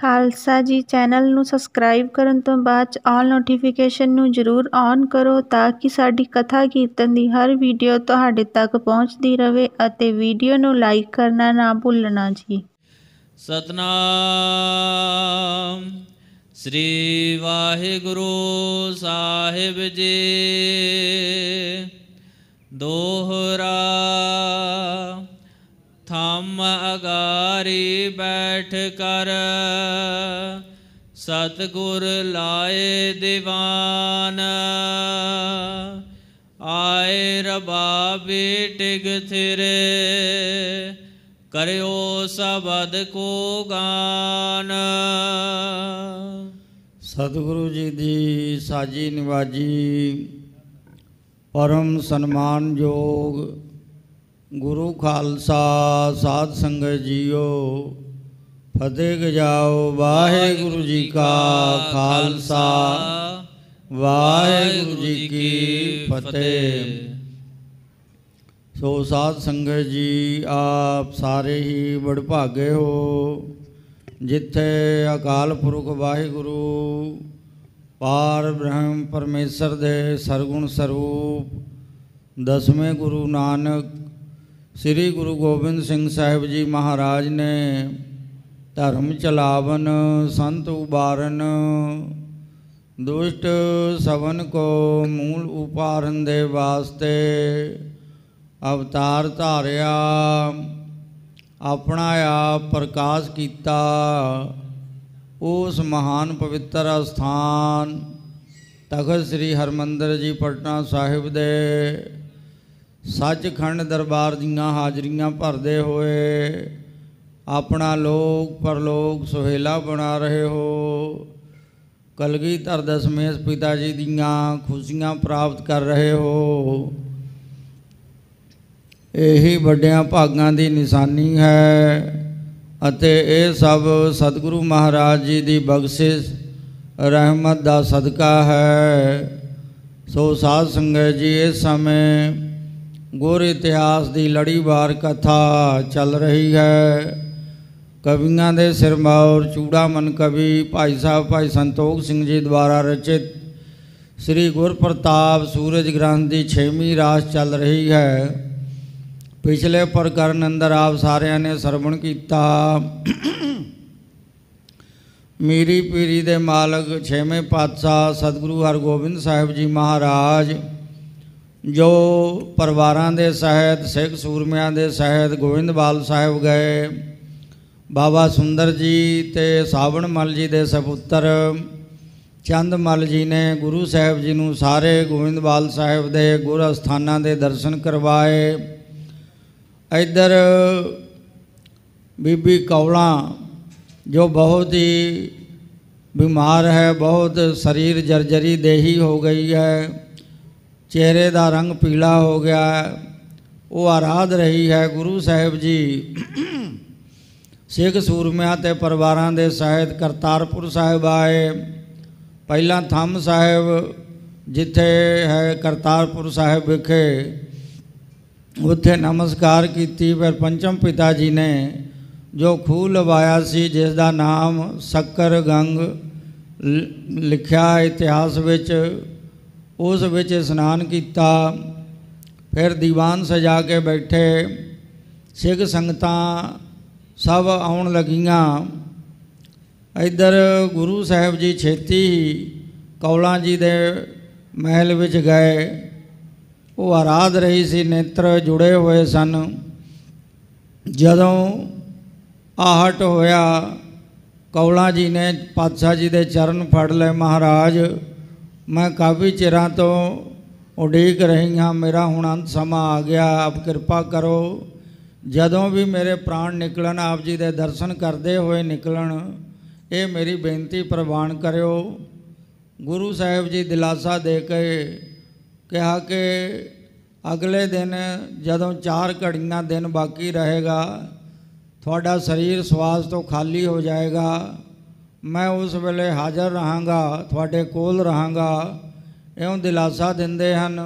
ਖਾਲਸਾ ਜੀ ਚੈਨਲ ਨੂੰ ਸਬਸਕ੍ਰਾਈਬ ਕਰਨ ਤੋਂ ਬਾਅਦ ਆਲ ਨੋਟੀਫਿਕੇਸ਼ਨ ਨੂੰ ਜ਼ਰੂਰ ਔਨ ਕਰੋ ਤਾਂ ਕਿ ਸਾਡੀ ਕਥਾ ਕੀਰਤਨ ਦੀ ਹਰ ਵੀਡੀਓ ਤੁਹਾਡੇ ਤੱਕ ਪਹੁੰਚਦੀ ਰਹੇ ਅਤੇ ਵੀਡੀਓ ਨੂੰ ਲਾਈਕ ਕਰਨਾ ਨਾ ਭੁੱਲਣਾ ਜੀ ਸਤਨਾਮ ਸ੍ਰੀ ਵਾਹਿਗੁਰੂ ਸਾਹਿਬ ਜੀ ਦੋਹਰਾ ਥੰਮ ਅਗਾਰੀ ਬੈਠ ਕਰ ਸਤਗੁਰ ਲਾਏ ਦੀਵਾਨ ਆਏ ਰਬਾਬੇ ਟਿਗ ਥਿਰੇ ਕਰਿਓ ਸਬਦ ਕੋ ਗਾਨ ਸਤਿਗੁਰੂ ਜੀ ਦੀ ਸਾਜੀ ਨਿਵਾਜੀ ਪਰਮ ਸਨਮਾਨਯੋਗ ਗੁਰੂ ਖਾਲਸਾ ਸਾਧ ਸੰਗਤ ਜੀਓ ਫਤਿਹ ਗਜਾਓ ਵਾਹਿਗੁਰੂ ਜੀ ਕਾ ਖਾਲਸਾ ਵਾਹਿਗੁਰੂ ਜੀ ਕੀ ਫਤਿਹ ਸੋ ਸਾਧ ਸੰਗਤ ਜੀ ਆਪ ਸਾਰੇ ਹੀ ਬੜ ਭਾਗੇ ਹੋ ਜਿੱਥੇ ਅਕਾਲ ਪੁਰਖ ਵਾਹਿਗੁਰੂ ਪਾਰ ਬ੍ਰਹਮ ਪਰਮੇਸ਼ਰ ਦੇ ਸਰਗੁਣ ਸਰੂਪ ਦਸਵੇਂ ਗੁਰੂ ਨਾਨਕ ਸ੍ਰੀ ਗੁਰੂ ਗੋਬਿੰਦ ਸਿੰਘ ਸਾਹਿਬ ਜੀ ਮਹਾਰਾਜ ਨੇ ਧਰਮ ਚਲਾਵਨ ਸੰਤ ਉਬਾਰਨ ਦੁਸ਼ਟ ਸਵਨ ਕੋ ਮੂਲ ਉਪਾਰਨ ਦੇ ਵਾਸਤੇ ਅਵਤਾਰ ਧਾਰਿਆ ਆਪਣਾ ਆਪ ਪ੍ਰਕਾਸ਼ ਕੀਤਾ ਉਸ ਮਹਾਨ ਪਵਿੱਤਰ ਸਥਾਨ ਤਖਤ ਸ੍ਰੀ ਹਰਮੰਦਰ ਜੀ ਪਟਨਾ ਸਾਹਿਬ ਦੇ ਸੱਚਖੰਡ ਦਰਬਾਰ ਦੀਆਂ ਹਾਜ਼ਰੀਆਂ ਭਰਦੇ ਹੋਏ ਆਪਣਾ ਲੋਕ ਪਰਲੋਕ ਸੁਹੇਲਾ ਬਣਾ ਰਹੇ ਹੋ ਕਲਗੀਧਰ ਦਸਮੇਸ਼ ਪਿਤਾ ਜੀ ਦੀਆਂ ਖੁਸ਼ੀਆਂ ਪ੍ਰਾਪਤ ਕਰ ਰਹੇ ਹੋ ਇਹੀ ਵੱਡਿਆਂ ਭਾਗਾਂ ਦੀ ਨਿਸ਼ਾਨੀ ਹੈ ਅਤੇ ਇਹ ਸਭ ਸਤਿਗੁਰੂ ਮਹਾਰਾਜ ਜੀ ਦੀ ਬਖਸ਼ਿਸ਼ ਰਹਿਮਤ ਦਾ ਸਦਕਾ ਹੈ ਸੋ ਸਾਧ ਸੰਗਤ ਜੀ ਇਸ ਸਮੇਂ ਗੁਰ ਇਤਿਹਾਸ ਦੀ ਲੜੀਵਾਰ ਕਥਾ ਚੱਲ ਰਹੀ ਹੈ ਕਵੀਆਂ ਦੇ ਸਿਰਮੌਰ ਚੂੜਾ ਮਨ ਕਵੀ ਭਾਈ ਸਾਹਿਬ ਭਾਈ ਸੰਤੋਖ ਸਿੰਘ ਜੀ ਦੁਆਰਾ ਰਚਿਤ ਸ੍ਰੀ ਗੁਰ ਪ੍ਰਤਾਪ ਸੂਰਜ ਗ੍ਰੰਥ ਦੀ 6ਵੀਂ ਰਾਸ ਚੱਲ ਰਹੀ ਹੈ ਪਿਛਲੇ ਪ੍ਰਕਰਨ ਅੰਦਰ ਆਪ ਸਾਰਿਆਂ ਨੇ ਸਰਵਣ ਕੀਤਾ ਮੀਰੀ ਪੀਰੀ ਦੇ ਮਾਲਕ 6ਵੇਂ ਪਾਤਸ਼ਾਹ ਸਤਿਗੁਰੂ ਹਰਗੋਬਿੰਦ ਸਾਹਿਬ ਜੀ ਮਹਾਰਾਜ ਜੋ ਪਰਿਵਾਰਾਂ ਦੇ ਸਹਿਤ ਸਿੱਖ ਸੂਰਮਿਆਂ ਦੇ ਸਹਿਤ ਗੋਵਿੰਦਵਾਲ ਸਾਹਿਬ ਗਏ ਬਾਬਾ ਸੁੰਦਰ ਜੀ ਤੇ ਸਾਵਣ ਮਲ ਜੀ ਦੇ ਸਪੁੱਤਰ ਮਲ ਜੀ ਨੇ ਗੁਰੂ ਸਾਹਿਬ ਜੀ ਨੂੰ ਸਾਰੇ ਗੋਵਿੰਦਵਾਲ ਸਾਹਿਬ ਦੇ ਗੁਰ ਅਸਥਾਨਾਂ ਦੇ ਦਰਸ਼ਨ ਕਰਵਾਏ ਇੱਧਰ ਬੀਬੀ ਕੌਲਾ ਜੋ ਬਹੁਤ ਹੀ ਬਿਮਾਰ ਹੈ ਬਹੁਤ ਸਰੀਰ ਜਰਜਰੀ ਦੇਹੀ ਹੋ ਗਈ ਹੈ ਚਿਹਰੇ ਦਾ ਰੰਗ ਪੀਲਾ ਹੋ ਗਿਆ ਉਹ ਆਰਾਧ ਰਹੀ ਹੈ ਗੁਰੂ ਸਾਹਿਬ ਜੀ ਸਿੱਖ ਸੂਰਮਿਆਂ ਤੇ ਪਰਿਵਾਰਾਂ ਦੇ ਸਹਿਤ ਕਰਤਾਰਪੁਰ ਸਾਹਿਬ ਆਏ ਪਹਿਲਾਂ ਥੰਮ ਸਾਹਿਬ ਜਿੱਥੇ ਹੈ ਕਰਤਾਰਪੁਰ ਸਾਹਿਬ ਵਿਖੇ ਉੱਥੇ ਨਮਸਕਾਰ ਕੀਤੀ ਫਿਰ ਪੰਚਮ ਪਿਤਾ ਜੀ ਨੇ ਜੋ ਖੂਲ ਲਵਾਇਆ ਸੀ ਜਿਸ ਦਾ ਨਾਮ ਸ਼ੱਕਰ ਗੰਗ ਲਿਖਿਆ ਇਤਿਹਾਸ ਵਿੱਚ ਉਸ ਵਿੱਚ ਇਸ਼ਨਾਨ ਕੀਤਾ ਫਿਰ ਦੀਵਾਨ ਸਜਾ ਕੇ ਬੈਠੇ ਸਿੱਖ ਸੰਗਤਾਂ ਸਭ ਆਉਣ ਲੱਗੀਆਂ ਇੱਧਰ ਗੁਰੂ ਸਾਹਿਬ ਜੀ ਛੇਤੀ ਹੀ ਕੌਲਾਂ ਜੀ ਦੇ ਮਹਿਲ ਵਿੱਚ ਗਏ ਉਹ ਆਰਾਧ ਰਹੀ ਸੀ ਨੇਤਰ ਜੁੜੇ ਹੋਏ ਸਨ ਜਦੋਂ ਆਹਟ ਹੋਇਆ ਕੌਲਾਂ ਜੀ ਨੇ ਪਾਤਸ਼ਾਹ ਜੀ ਦੇ ਚਰਨ ਫੜ ਲਏ ਮਹਾਰਾਜ ਮੈਂ ਕਾਫੀ ਚਿਰਾਂ ਤੋਂ ਉਡੀਕ ਰਹੀ ਹਾਂ ਮੇਰਾ ਹੁਣ ਅੰਤ ਸਮਾਂ ਆ ਗਿਆ ਆਪ ਕਿਰਪਾ ਕਰੋ ਜਦੋਂ ਵੀ ਮੇਰੇ ਪ੍ਰਾਣ ਨਿਕਲਣ ਆਪ ਜੀ ਦੇ ਦਰਸ਼ਨ ਕਰਦੇ ਹੋਏ ਨਿਕਲਣ ਇਹ ਮੇਰੀ ਬੇਨਤੀ ਪ੍ਰਵਾਨ ਕਰਿਓ ਗੁਰੂ ਸਾਹਿਬ ਜੀ ਦਿਲਾਸਾ ਦੇ ਕੇ ਕਿਹਾ ਕਿ ਅਗਲੇ ਦਿਨ ਜਦੋਂ ਚਾਰ ਘੜੀਆਂ ਦਿਨ ਬਾਕੀ ਰਹੇਗਾ ਤੁਹਾਡਾ ਸਰੀਰ ਸਵਾਸ ਤੋਂ ਖਾਲੀ ਹੋ ਜਾਏਗਾ ਮੈਂ ਉਸ ਵੇਲੇ ਹਾਜ਼ਰ ਰਹਾਂਗਾ ਤੁਹਾਡੇ ਕੋਲ ਰਹਾਂਗਾ ਇਉਂ ਦਿਲਾਸਾ ਦਿੰਦੇ ਹਨ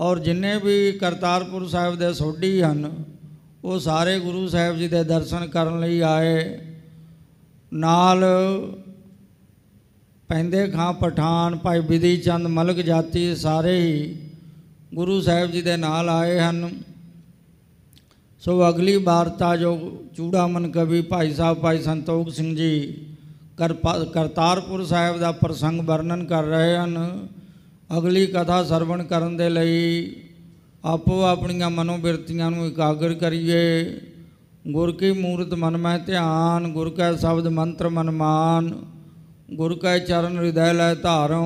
ਔਰ ਜਿੰਨੇ ਵੀ ਕਰਤਾਰਪੁਰ ਸਾਹਿਬ ਦੇ ਸੋਢੀ ਹਨ ਉਹ ਸਾਰੇ ਗੁਰੂ ਸਾਹਿਬ ਜੀ ਦੇ ਦਰਸ਼ਨ ਕਰਨ ਲਈ ਆਏ ਨਾਲ ਪੈਂਦੇ ਖਾਂ ਪਠਾਨ ਭਾਈ ਵਿਧੀ ਚੰਦ ਮਲਕ ਜਾਤੀ ਸਾਰੇ ਹੀ ਗੁਰੂ ਸਾਹਿਬ ਜੀ ਦੇ ਨਾਲ ਆਏ ਹਨ ਸੋ ਅਗਲੀ ਵਾਰਤਾ ਜੋ ਚੂੜਾਮਨ ਕਵੀ ਭਾਈ ਸਾਹਿਬ ਭਾਈ ਸੰਤੋਖ ਸਿੰਘ ਜੀ ਕਰਤਾਰਪੁਰ ਸਾਹਿਬ ਦਾ ਪ੍ਰਸੰਗ ਵਰਣਨ ਕਰ ਰਹੇ ਹਨ ਅਗਲੀ ਕਥਾ ਸਰਵਣ ਕਰਨ ਦੇ ਲਈ ਆਪੋ ਆਪਣੀਆਂ ਮਨੋਬਿਰਤੀਆਂ ਨੂੰ ਇਕਾਗਰ ਕਰੀਏ ਗੁਰ ਕੀ ਮੂਰਤ ਮਨ ਮੈਂ ਧਿਆਨ ਗੁਰ ਕੈ ਸ਼ਬਦ ਮੰਤਰ ਮਨ ਮਾਨ ਗੁਰ ਕੈ ਚਰਨ ਹਿਰਦੈ ਲੈ ਧਾਰਉ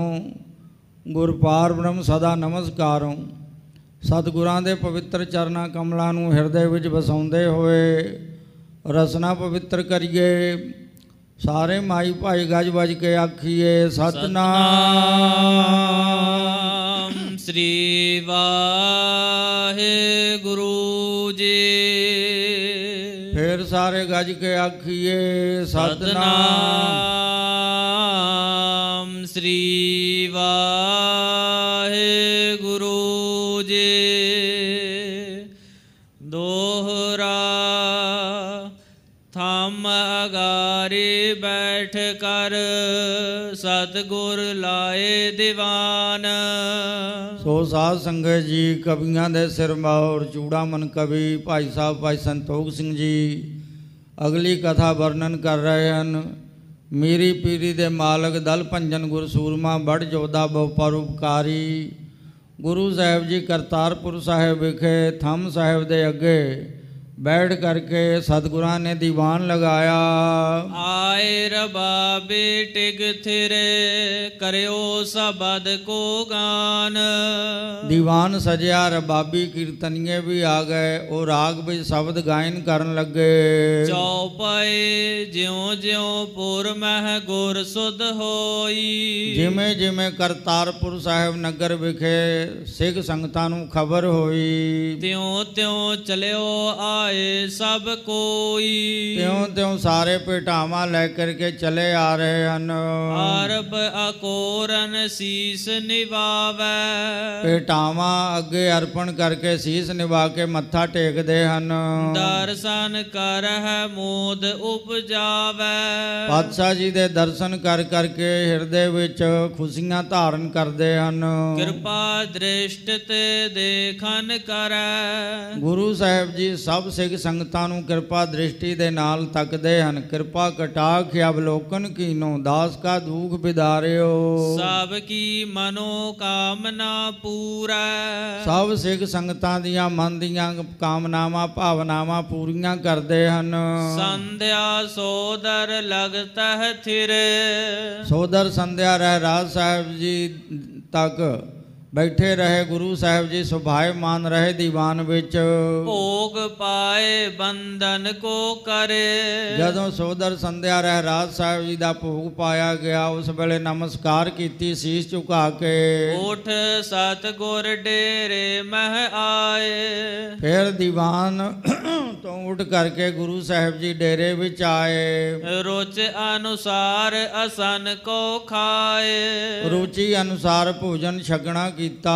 ਗੁਰ ਪਾਰ ਬ੍ਰਹਮ ਸਦਾ ਨਮਸਕਾਰਉ ਸਤਿਗੁਰਾਂ ਦੇ ਪਵਿੱਤਰ ਚਰਨਾਂ ਕਮਲਾਂ ਨੂੰ ਹਿਰਦੇ ਵਿੱਚ ਵਸਾਉਂਦੇ ਹੋਏ ਰਸਨਾ ਪਵਿੱਤਰ ਕਰੀਏ ਸਾਰੇ ਮਾਈ ਭਾਈ ਗੱਜ ਵੱਜ ਕੇ ਆਖੀਏ ਸਤਨਾਮ ਸ੍ਰੀ ਵਾਹਿਗੁਰੂ ਜੀ ਫਿਰ ਸਾਰੇ ਗੱਜ ਕੇ ਆਖੀਏ ਸਤਨਾਮ ਸ੍ਰੀ ਵਾਹਿਗੁਰੂ ਸਤ ਸਤਗੁਰ ਲਾਏ ਦੀਵਾਨ ਸੋ ਸਾਧ ਸੰਗਤ ਜੀ ਕਵੀਆਂ ਦੇ ਸਿਰ ਮੌਰ ਚੂੜਾ ਮਨ ਕਵੀ ਭਾਈ ਸਾਹਿਬ ਭਾਈ ਸੰਤੋਖ ਸਿੰਘ ਜੀ ਅਗਲੀ ਕਥਾ ਵਰਣਨ ਕਰ ਰਹੇ ਹਨ ਮੇਰੀ ਪੀਰੀ ਦੇ ਮਾਲਕ ਦਲ ਭੰਜਨ ਗੁਰ ਸੂਰਮਾ ਬੜ ਜੋਦਾ ਬਹੁ ਪਰਉਪਕਾਰੀ ਗੁਰੂ ਸਾਹਿਬ ਜੀ ਕਰਤਾਰਪੁਰ ਸਾਹਿਬ ਵਿਖੇ ਥੰਮ ਸਾਹਿਬ ਦੇ ਅੱਗੇ ਬੈਠ ਕਰਕੇ ਸਤਿਗੁਰਾਂ ਨੇ ਦੀਵਾਨ ਲਗਾਇਆ ਆਏ ਰਬਾਬੇ ਟਿਗ ਥਿਰੇ ਕਰਿਓ ਸਬਦ ਕੋ ਗਾਨ ਦੀਵਾਨ ਸਜਿਆ ਰਬਾਬੀ ਕੀਰਤਨੀਏ ਵੀ ਆ ਗਏ ਉਹ ਰਾਗ ਵਿੱਚ ਸ਼ਬਦ ਗਾਇਨ ਕਰਨ ਲੱਗੇ ਚੌਪਏ ਜਿਉ ਜਿਉ ਪੁਰ ਮਹ ਗੁਰ ਸੁਧ ਹੋਈ ਜਿਵੇਂ ਜਿਵੇਂ ਕਰਤਾਰਪੁਰ ਸਾਹਿਬ ਨਗਰ ਵਿਖੇ ਸਿੱਖ ਸੰਗਤਾਂ ਨੂੰ ਖਬਰ ਹੋਈ ਤਿਉ ਤਿਉ ਚਲਿਓ ਆ ਜਾਏ ਸਭ ਕੋਈ ਤਿਉਂ ਤਿਉਂ ਸਾਰੇ ਪੇਟਾਵਾਂ ਲੈ ਕਰਕੇ ਚਲੇ ਆ ਰਹੇ ਹਨ ਅਰਬ ਅਕੋਰਨ ਸੀਸ ਨਿਵਾਵੇ ਪੇਟਾਵਾਂ ਅੱਗੇ ਅਰਪਣ ਕਰਕੇ ਸੀਸ ਨਿਵਾ ਕੇ ਮੱਥਾ ਟੇਕਦੇ ਹਨ ਦਰਸ਼ਨ ਕਰਹਿ ਮੋਦ ਉਪਜਾਵੇ ਪਾਤਸ਼ਾਹ ਜੀ ਦੇ ਦਰਸ਼ਨ ਕਰ ਕਰਕੇ ਹਿਰਦੇ ਵਿੱਚ ਖੁਸ਼ੀਆਂ ਧਾਰਨ ਕਰਦੇ ਹਨ ਕਿਰਪਾ ਦ੍ਰਿਸ਼ਟ ਤੇ ਦੇਖਨ ਕਰੈ ਗੁਰੂ ਸਾਹਿਬ ਜੀ ਸਭ ਸਿੱਖ ਸੰਗਤਾਂ ਨੂੰ ਕਿਰਪਾ ਦ੍ਰਿਸ਼ਟੀ ਦੇ ਨਾਲ ਤੱਕਦੇ ਹਨ ਕਿਰਪਾ ਕਟਾਖ ਅਵਲੋਕਨ ਕੀਨੋ ਦਾਸ ਕਾ ਦੁਖ ਬਿਦਾਰਿਓ ਸਭ ਕੀ ਮਨੋ ਕਾਮਨਾ ਪੂਰਾ ਸਭ ਸਿੱਖ ਸੰਗਤਾਂ ਦੀਆਂ ਮਨ ਦੀਆਂ ਕਾਮਨਾਵਾਂ ਭਾਵਨਾਵਾਂ ਪੂਰੀਆਂ ਕਰਦੇ ਹਨ ਸੰਧਿਆ ਸੋਦਰ ਲਗਤਹ ਥਿਰ ਸੋਦਰ ਸੰਧਿਆ ਰਹਿ ਰਾਜ ਸਾਹਿਬ ਜੀ ਤੱਕ ਬੈਠੇ ਰਹੇ ਗੁਰੂ ਸਾਹਿਬ ਜੀ ਮਾਨ ਰਹੇ ਦੀਵਾਨ ਵਿੱਚ ਭੋਗ ਪਾਏ ਬੰਦਨ ਕੋ ਕਰੇ ਜਦੋਂ ਸੋਦਰ ਸੰਧਿਆ ਰਹਿ ਰਾਜ ਸਾਹਿਬ ਜੀ ਦਾ ਭੋਗ ਪਾਇਆ ਗਿਆ ਉਸ ਵੇਲੇ ਨਮਸਕਾਰ ਕੀਤੀ ਸੀਸ ਝੁਕਾ ਕੇ ਉਠ ਸਤ ਗੁਰ ਡੇਰੇ ਮਹਿ ਆਏ ਫਿਰ ਦੀਵਾਨ ਤੋਂ ਉੱਠ ਕਰਕੇ ਗੁਰੂ ਸਾਹਿਬ ਜੀ ਡੇਰੇ ਵਿੱਚ ਆਏ ਰੁਚ ਅਨੁਸਾਰ ਅਸਨ ਕੋ ਖਾਏ ਰੁਚੀ ਅਨੁਸਾਰ ਭੋਜਨ ਛਕਣਾ ਕੀਤਾ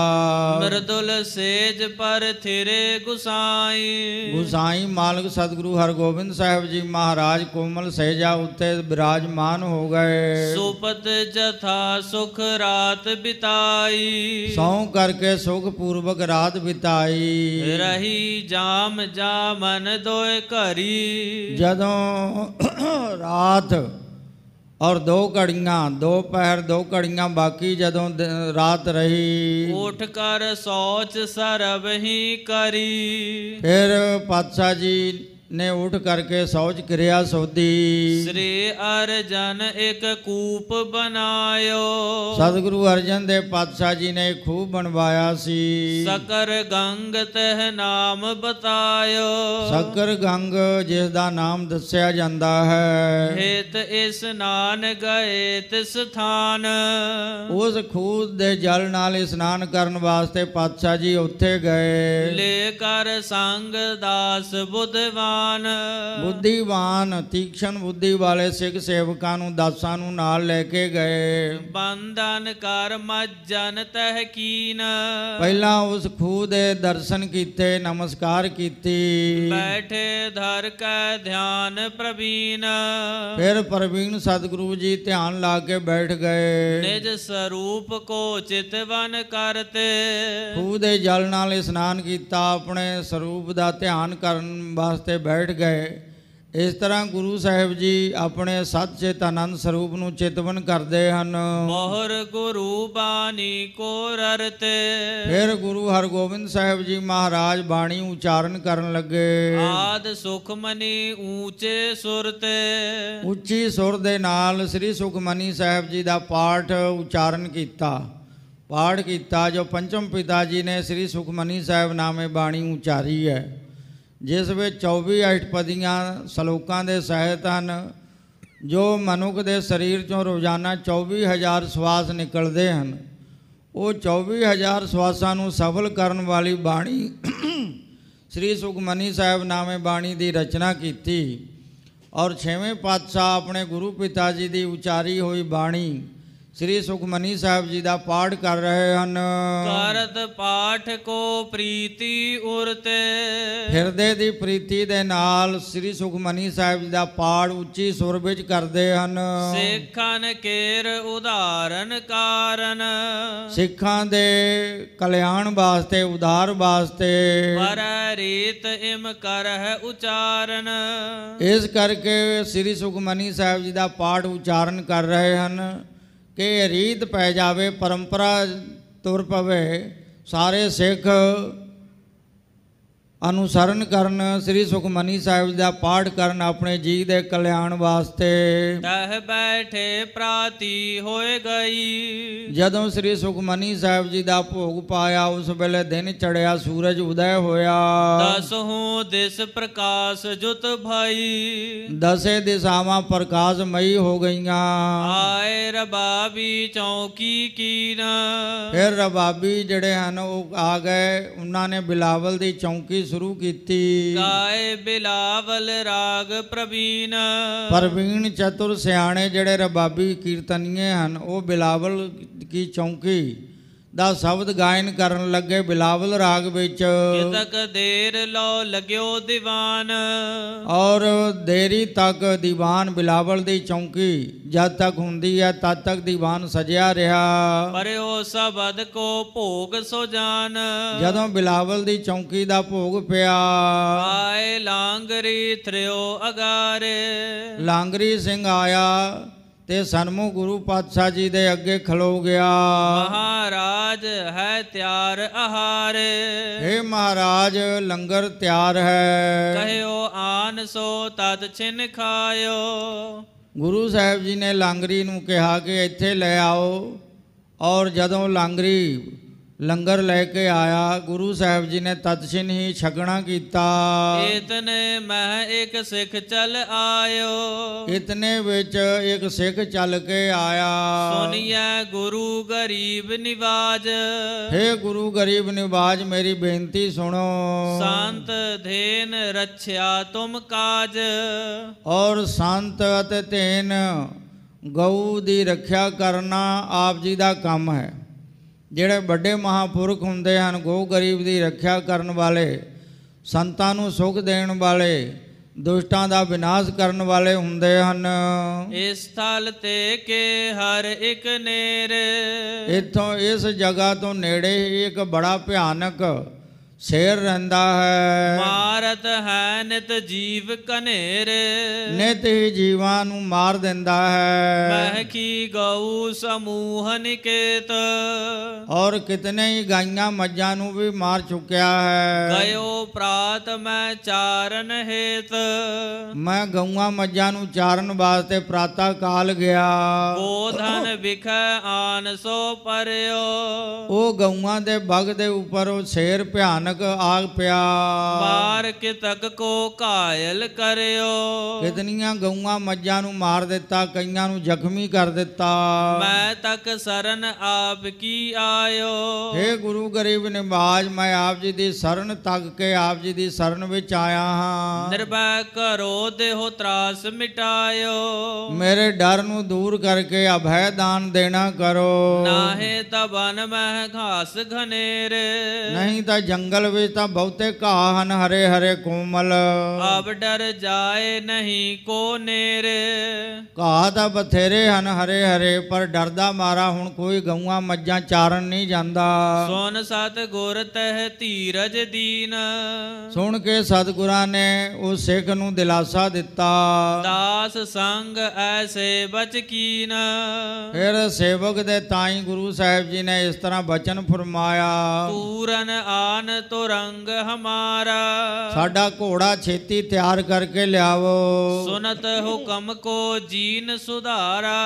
ਮਰਦੁਲ ਸੇਜ ਪਰ ਥਿਰੇ ਗੁਸਾਈ ਗੁਸਾਈ ਮਾਲਕ ਸਤਿਗੁਰੂ ਹਰਗੋਬਿੰਦ ਸਾਹਿਬ ਜੀ ਮਹਾਰਾਜ ਕੋਮਲ ਸੇਜਾ ਉੱਤੇ ਬਿਰਾਜਮਾਨ ਹੋ ਗਏ ਸੁਪਤ ਜਥਾ ਸੁਖ ਰਾਤ ਬਿਤਾਈ ਸੌ ਕਰਕੇ ਸੁਖ ਪੂਰਵਕ ਰਾਤ ਬਿਤਾਈ ਰਹੀ ਜਾਮ ਜਾ ਮਨ ਦੋਇ ਘਰੀ ਜਦੋਂ ਰਾਤ ਔਰ ਦੋ ਘੜੀਆਂ ਦੋ ਪਹਿਰ ਦੋ ਘੜੀਆਂ ਬਾਕੀ ਜਦੋਂ ਰਾਤ ਰਹੀ ਉਠ ਕਰ ਸੋਚ ਸਰਬ ਹੀ ਕਰੀ ਫਿਰ ਪਾਤਸ਼ਾਹ ਜੀ ਨੇ ਉਠ ਕਰਕੇ ਸੌਜ ਕਿਰਿਆ ਸੋਦੀ ਸ੍ਰੀ ਅਰਜਨ ਇੱਕ ਕੂਪ ਬਨਾਇਓ ਸਤਿਗੁਰੂ ਅਰਜਨ ਦੇ ਪਾਤਸ਼ਾਹ ਜੀ ਨੇ ਖੂਬ ਬਣਵਾਇਆ ਸੀ ਸਕਰ ਗੰਗ ਤਹਿ ਨਾਮ ਬਤਾਇਓ ਸਕਰ ਗੰਗ ਜਿਸ ਦਾ ਨਾਮ ਦੱਸਿਆ ਜਾਂਦਾ ਹੈ ਹੇਤ ਇਸ ਨਾਨ ਗਏ ਤਿਸ ਥਾਨ ਉਸ ਖੂਦ ਦੇ ਜਲ ਨਾਲ ਇਸ਼ਨਾਨ ਕਰਨ ਵਾਸਤੇ ਪਾਤਸ਼ਾਹ ਜੀ ਉੱਥੇ ਗਏ ਲੈ ਕਰ ਸੰਗ ਦਾਸ ਬੁੱਧਵਾ ਬੁੱਧੀਵਾਨ ਬੁੱਧੀਵਾਨ ਤੀਖਣ ਬੁੱਧੀ ਵਾਲੇ ਸਿੱਖ ਸੇਵਕਾਂ ਨੂੰ ਦਾਸਾਂ ਨੂੰ ਨਾਲ ਲੈ ਕੇ ਗਏ ਬੰਦਨ ਕਰ ਮਜਨ ਤਹਕੀਨ ਪਹਿਲਾਂ ਉਸ ਖੂਹ ਦੇ ਦਰਸ਼ਨ ਕੀਤੇ ਨਮਸਕਾਰ ਕੀਤੀ ਬੈਠੇ ਧਰ ਕੈ ਧਿਆਨ ਪ੍ਰਵੀਨ ਫਿਰ ਪ੍ਰਵੀਨ ਸਤਿਗੁਰੂ ਜੀ ਧਿਆਨ ਲਾ ਕੇ ਬੈਠ ਗਏ ਨਿਜ ਸਰੂਪ ਕੋ ਚਿਤਵਨ ਕਰਤੇ ਖੂਹ ਦੇ ਜਲ ਨਾਲ ਇਸ਼ਨਾਨ ਕੀਤਾ ਆਪਣੇ ਸਰੂਪ ਦਾ ਧਿਆਨ ਕਰਨ ਵਾਸਤੇ ਬੈਠ ਗਏ ਇਸ ਤਰ੍ਹਾਂ ਗੁਰੂ ਸਾਹਿਬ ਜੀ ਆਪਣੇ ਸਤ ਆਨੰਦ ਸਰੂਪ ਨੂੰ ਚੇਤਵਨ ਕਰਦੇ ਹਨ ਮੋਹਰ ਗੁਰੂ ਬਾਣੀ ਕੋ ਰਰਤੇ ਫਿਰ ਗੁਰੂ ਹਰਗੋਬਿੰਦ ਸਾਹਿਬ ਜੀ ਮਹਾਰਾਜ ਬਾਣੀ ਉਚਾਰਨ ਕਰਨ ਲੱਗੇ ਆਦ ਸੁਖਮਨੀ ਊਚੇ ਸੁਰ ਤੇ ਉੱਚੀ ਸੁਰ ਦੇ ਨਾਲ ਸ੍ਰੀ ਸੁਖਮਨੀ ਸਾਹਿਬ ਜੀ ਦਾ ਪਾਠ ਉਚਾਰਨ ਕੀਤਾ ਪਾਠ ਕੀਤਾ ਜੋ ਪੰਚਮ ਪਿਤਾ ਜੀ ਨੇ ਸ੍ਰੀ ਸੁਖਮਨੀ ਸਾਹਿਬ ਨਾਮੇ ਬਾਣੀ ਉਚਾਰੀ ਹੈ ਜਿਸ ਵਿੱਚ 24 ਅਸ਼ਟਪਦੀਆਂ ਸ਼ਲੋਕਾਂ ਦੇ ਸਹਿਤ ਹਨ ਜੋ ਮਨੁੱਖ ਦੇ ਸਰੀਰ ਚੋਂ ਰੋਜ਼ਾਨਾ 24000 ਸਵਾਸ ਨਿਕਲਦੇ ਹਨ ਉਹ 24000 ਸਵਾਸਾਂ ਨੂੰ ਸਫਲ ਕਰਨ ਵਾਲੀ ਬਾਣੀ ਸ੍ਰੀ ਸੁਖਮਨੀ ਸਾਹਿਬ ਨਾਮੇ ਬਾਣੀ ਦੀ ਰਚਨਾ ਕੀਤੀ ਔਰ 6ਵੇਂ ਪਾਤਸ਼ਾਹ ਆਪਣੇ ਗੁਰੂ ਪਿਤਾ ਜੀ ਦੀ ਉਚਾਰੀ ਹੋਈ ਬਾਣੀ ਸ੍ਰੀ ਸੁਖਮਨੀ ਸਾਹਿਬ ਜੀ ਦਾ ਪਾਠ ਕਰ ਰਹੇ ਹਨ ਕਰਤ ਪਾਠ ਕੋ ਪ੍ਰੀਤੀ ਉਰਤੇ ਹਿਰਦੇ ਦੀ ਪ੍ਰੀਤੀ ਦੇ ਨਾਲ ਸ੍ਰੀ ਸੁਖਮਨੀ ਸਾਹਿਬ ਜੀ ਦਾ ਪਾਠ ਉੱਚੀ ਸੁਰ ਵਿੱਚ ਕਰਦੇ ਹਨ ਸਿੱਖਾਂ ਕੇਰ ਉਧਾਰਨ ਕਾਰਨ ਸਿੱਖਾਂ ਦੇ ਕਲਿਆਣ ਵਾਸਤੇ ਉਧਾਰ ਵਾਸਤੇ ਪਰ ਰੀਤ ਇਮ ਕਰ ਹੈ ਉਚਾਰਨ ਇਸ ਕਰਕੇ ਸ੍ਰੀ ਸੁਖਮਨੀ ਸਾਹਿਬ ਜੀ ਦਾ ਪਾਠ ਉਚਾਰਨ ਕਰ ਰਹੇ ਹਨ ਕਿ ਰੀਤ ਪੈ ਜਾਵੇ ਪਰੰਪਰਾ ਤੁਰ ਪਵੇ ਸਾਰੇ ਸਿੱਖ ਅਨੁਸਰਨ ਕਰਨ ਸ੍ਰੀ ਸੁਖਮਨੀ ਸਾਹਿਬ ਦਾ ਪਾਠ ਕਰਨ ਆਪਣੇ ਜੀ ਦੇ ਕਲਿਆਣ ਵਾਸਤੇ ਤਹ ਬੈਠੇ ਪ੍ਰਾਤੀ ਹੋਏ ਗਈ ਜਦੋਂ ਸ੍ਰੀ ਸੁਖਮਨੀ ਸਾਹਿਬ ਜੀ ਦਾ ਭੋਗ ਪਾਇਆ ਉਸ ਵੇਲੇ ਦਿਨ ਚੜਿਆ ਸੂਰਜ ਉਦੈ ਹੋਇਆ ਦਸਹੂ ਦਿਸ ਪ੍ਰਕਾਸ਼ ਜੁਤ ਭਾਈ ਦਸੇ ਦਿਸ਼ਾਵਾਂ ਪ੍ਰਕਾਸ਼ਮਈ ਹੋ ਗਈਆਂ ਆਏ ਰਬਾਬੀ ਚੌਕੀ ਕੀਨ ਫਿਰ ਰਬਾਬੀ ਜਿਹੜੇ ਹਨ ਉਹ ਆ ਗਏ ਉਹਨਾਂ ਨੇ ਬਿਲਾਵਲ ਦੀ ਚੌਕੀ ਸ਼ੁਰੂ ਕੀਤੀ ਗਾਏ ਬਿਲਾਵਲ ਰਾਗ ਪ੍ਰਵੀਨ ਪ੍ਰਵੀਨ ਚਤੁਰ ਸਿਆਣੇ ਜਿਹੜੇ ਰਬਾਬੀ ਕੀਰਤਨੀਏ ਹਨ ਉਹ ਬਿਲਾਵਲ ਕੀ ਚੌਂਕੀ ਦਾ ਸ਼ਬਦ ਗਾਇਨ ਕਰਨ ਲੱਗੇ ਬਿਲਾਵਲ ਰਾਗ ਵਿੱਚ ਜਿਤਕ ਦੇਰ ਲੋ ਲਗਿਓ ਦੀਵਾਨ ਔਰ ਦੇਰੀ ਤੱਕ ਦੀਵਾਨ ਬਿਲਾਵਲ ਦੀ ਚੌਂਕੀ ਜਦ ਤੱਕ ਹੁੰਦੀ ਹੈ ਤਦ ਤੱਕ ਦੀਵਾਨ ਸਜਿਆ ਰਿਹਾ ਪਰ ਉਹ ਸ਼ਬਦ ਕੋ ਭੋਗ ਸੋ ਜਾਨ ਜਦੋਂ ਬਿਲਾਵਲ ਦੀ ਚੌਂਕੀ ਦਾ ਭੋਗ ਪਿਆ ਆਏ ਲਾਂਗਰੀ ਥਰਿਓ ਅਗਾਰੇ ਲਾਂਗਰੀ ਸਿੰਘ ਆਇਆ ਤੇ ਸਨਮੂ ਗੁਰੂ ਪਾਤਸ਼ਾਹ ਜੀ ਦੇ ਅੱਗੇ ਖਲੋ ਗਿਆ ਮਹਾਰਾਜ ਹੈ ਤਿਆਰ ਆਹਾਰ हे ਮਹਾਰਾਜ ਲੰਗਰ ਤਿਆਰ ਹੈ ਕਹਿਓ ਆਨ ਸੋ ਤਦ ਛਿਨ ਖਾਇਓ ਗੁਰੂ ਸਾਹਿਬ ਜੀ ਨੇ ਲੰਗਰੀ ਨੂੰ ਕਿਹਾ ਕਿ ਇੱਥੇ ਲੈ ਆਓ ਔਰ ਜਦੋਂ ਲੰਗਰੀ ਲੰਗਰ ਲੈ ਕੇ ਆਇਆ ਗੁਰੂ ਸਾਹਿਬ ਜੀ ਨੇ ਤਤਸ਼ਿਨ ਹੀ ਛਕਣਾ ਕੀਤਾ ਇਤਨੇ ਮੈਂ ਇੱਕ ਸਿੱਖ ਚੱਲ ਆਇਓ ਇਤਨੇ ਵਿੱਚ ਇੱਕ ਸਿੱਖ ਚੱਲ ਕੇ ਆਇਆ ਸੁਣੀਐ ਗੁਰੂ ਗਰੀਬ ਨਿਵਾਜ ਹੇ ਗੁਰੂ ਗਰੀਬ ਨਿਵਾਜ ਮੇਰੀ ਬੇਨਤੀ ਸੁਣੋ ਸੰਤ ਧੇਨ ਰੱਛਿਆ ਤੁਮ ਕਾਜ ਔਰ ਸੰਤ ਅਤੇ ਧੇਨ ਗਊ ਦੀ ਰੱਖਿਆ ਕਰਨਾ ਆਪ ਜੀ ਦਾ ਕੰਮ ਹੈ ਜਿਹੜੇ ਵੱਡੇ ਮਹਾਪੁਰਖ ਹੁੰਦੇ ਹਨ ਗੋ ਗਰੀਬ ਦੀ ਰੱਖਿਆ ਕਰਨ ਵਾਲੇ ਸੰਤਾਂ ਨੂੰ ਸੁਖ ਦੇਣ ਵਾਲੇ ਦੁਸ਼ਟਾਂ ਦਾ ਵਿਨਾਸ਼ ਕਰਨ ਵਾਲੇ ਹੁੰਦੇ ਹਨ ਇਸ ਥਲ ਤੇ ਕੇ ਹਰ ਇੱਕ ਨੇਰ ਇਥੋਂ ਇਸ ਜਗ੍ਹਾ ਤੋਂ ਨੇੜੇ ਇੱਕ ਬੜਾ ਭਿਆਨਕ ਸੇਰ ਰਹਿੰਦਾ ਹੈ ਮਾਰਤ ਹੈ ਨਿਤ ਜੀਵ ਕਨੇਰ ਨਿਤ ਹੀ ਜੀਵਾਂ ਨੂੰ ਮਾਰ ਦਿੰਦਾ ਹੈ ਮਹਿ ਕੀ ਗਊ ਸਮੂਹ ਨਿਕੇਤ ਔਰ ਕਿਤਨੇ ਹੀ ਗਾਈਆਂ ਮੱਜਾਂ ਨੂੰ ਵੀ ਮਾਰ ਚੁੱਕਿਆ ਹੈ ਗਇਓ ਪ੍ਰਾਤ ਮੈਂ ਚਾਰਨ ਹੇਤ ਮੈਂ ਗਊਆਂ ਮੱਜਾਂ ਨੂੰ ਚਾਰਨ ਵਾਸਤੇ ਪ੍ਰਾਤਾ ਕਾਲ ਗਿਆ ਗੋਧਨ ਵਿਖੇ ਆਨ ਸੋ ਪਰਿਓ ਉਹ ਗਊਆਂ ਦੇ ਬਗ ਦੇ ਉੱਪਰ ਉਹ ਸ਼ੇਰ ਭਿਆਨ ਨਾਨਕ ਆਗ ਪਿਆ ਮਾਰ ਤੱਕ ਕੋ ਘਾਇਲ ਕਰਿਓ ਕਿਤਨੀਆਂ ਗਊਆਂ ਮੱਜਾਂ ਨੂੰ ਮਾਰ ਦਿੱਤਾ ਕਈਆਂ ਨੂੰ ਜ਼ਖਮੀ ਕਰ ਦਿੱਤਾ ਮੈਂ ਤੱਕ ਸਰਨ ਆਪ ਕੀ ਆਇਓ हे ਗੁਰੂ ਗਰੀਬ ਨਿਵਾਜ ਮੈਂ ਆਪ ਜੀ ਦੀ ਸਰਨ ਤੱਕ ਕੇ ਆਪ ਜੀ ਦੀ ਸਰਨ ਵਿੱਚ ਆਇਆ ਹਾਂ ਨਿਰਭੈ ਕਰੋ ਦੇਹੋ ਤਰਾਸ ਮਿਟਾਇਓ ਮੇਰੇ ਡਰ ਨੂੰ ਦੂਰ ਕਰਕੇ ਅਭੈ ਦਾਨ ਦੇਣਾ ਕਰੋ ਨਾਹੇ ਤਬਨ ਮਹਿ ਘਾਸ ਘਨੇਰੇ ਨਹੀਂ ਤਾਂ ਜੰਗ ਜੰਗਲ ਵਿੱਚ ਤਾਂ ਬਹੁਤੇ ਘਾਹ ਹਨ ਹਰੇ ਹਰੇ ਕੋਮਲ ਆਬ ਡਰ ਜਾਏ ਨਹੀਂ ਕੋ ਨੇਰ ਘਾਹ ਤਾਂ ਬਥੇਰੇ ਹਨ ਹਰੇ ਹਰੇ ਪਰ ਡਰਦਾ ਮਾਰਾ ਹੁਣ ਕੋਈ ਗਊਆਂ ਮੱਝਾਂ ਚਾਰਨ ਨਹੀਂ ਜਾਂਦਾ ਸੁਣ ਸਤ ਗੁਰ ਤਹਿ ਧੀਰਜ ਦੀਨ ਸੁਣ ਕੇ ਸਤਗੁਰਾਂ ਨੇ ਉਹ ਸਿੱਖ ਨੂੰ ਦਿਲਾਸਾ ਦਿੱਤਾ ਦਾਸ ਸੰਗ ਐਸੇ ਬਚਕੀਨ ਫਿਰ ਸੇਵਕ ਦੇ ਤਾਈ ਗੁਰੂ ਸਾਹਿਬ ਜੀ ਨੇ ਇਸ ਤਰ੍ਹਾਂ ਬਚਨ ਫਰਮਾਇਆ ਪੂਰਨ ਆਨ ਤੁਰੰਗ ਹਮਾਰਾ ਸਾਡਾ ਘੋੜਾ ਛੇਤੀ ਤਿਆਰ ਕਰਕੇ ਲਿਆਵੋ ਸੁਨਤ ਹੁਕਮ ਕੋ ਜੀਨ ਸੁਧਾਰਾ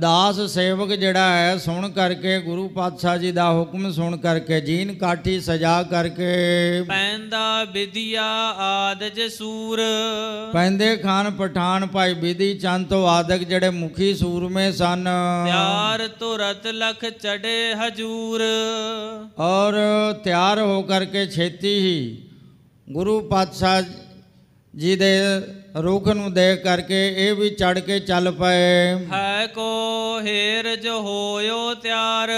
ਦਾਸ ਸੇਵਕ ਜਿਹੜਾ ਹੈ ਸੁਣ ਕਰਕੇ ਗੁਰੂ ਪਾਤਸ਼ਾਹ ਜੀ ਦਾ ਹੁਕਮ ਸੁਣ ਕਰਕੇ ਜੀਨ ਕਾਠੀ ਸਜਾ ਕਰਕੇ ਪੈਂਦਾ ਵਿਦਿਆ ਆਦ ਜਸੂਰ ਪੈਂਦੇ ਖਾਨ ਪਠਾਨ ਭਾਈ ਵਿਧੀ ਚੰਦ ਤੋਂ ਆਦਿਕ ਜਿਹੜੇ ਮੁਖੀ ਸੂਰਮੇ ਸਨ ਤਿਆਰ ਤੁਰਤ ਲਖ ਚੜੇ ਹਜੂਰ ਔਰ ਤਿਆਰ ਹੋ ਕਰ ਕਰਕੇ ਛੇਤੀ ਹੀ ਗੁਰੂ ਪਾਤਸ਼ਾਹ ਜੀ ਦੇ ਰੁਖ ਨੂੰ ਦੇਖ ਕਰਕੇ ਇਹ ਵੀ ਚੜ ਕੇ ਚੱਲ ਪਏ ਹੈ ਕੋ ਜੋ ਹੋਇਓ ਤਿਆਰ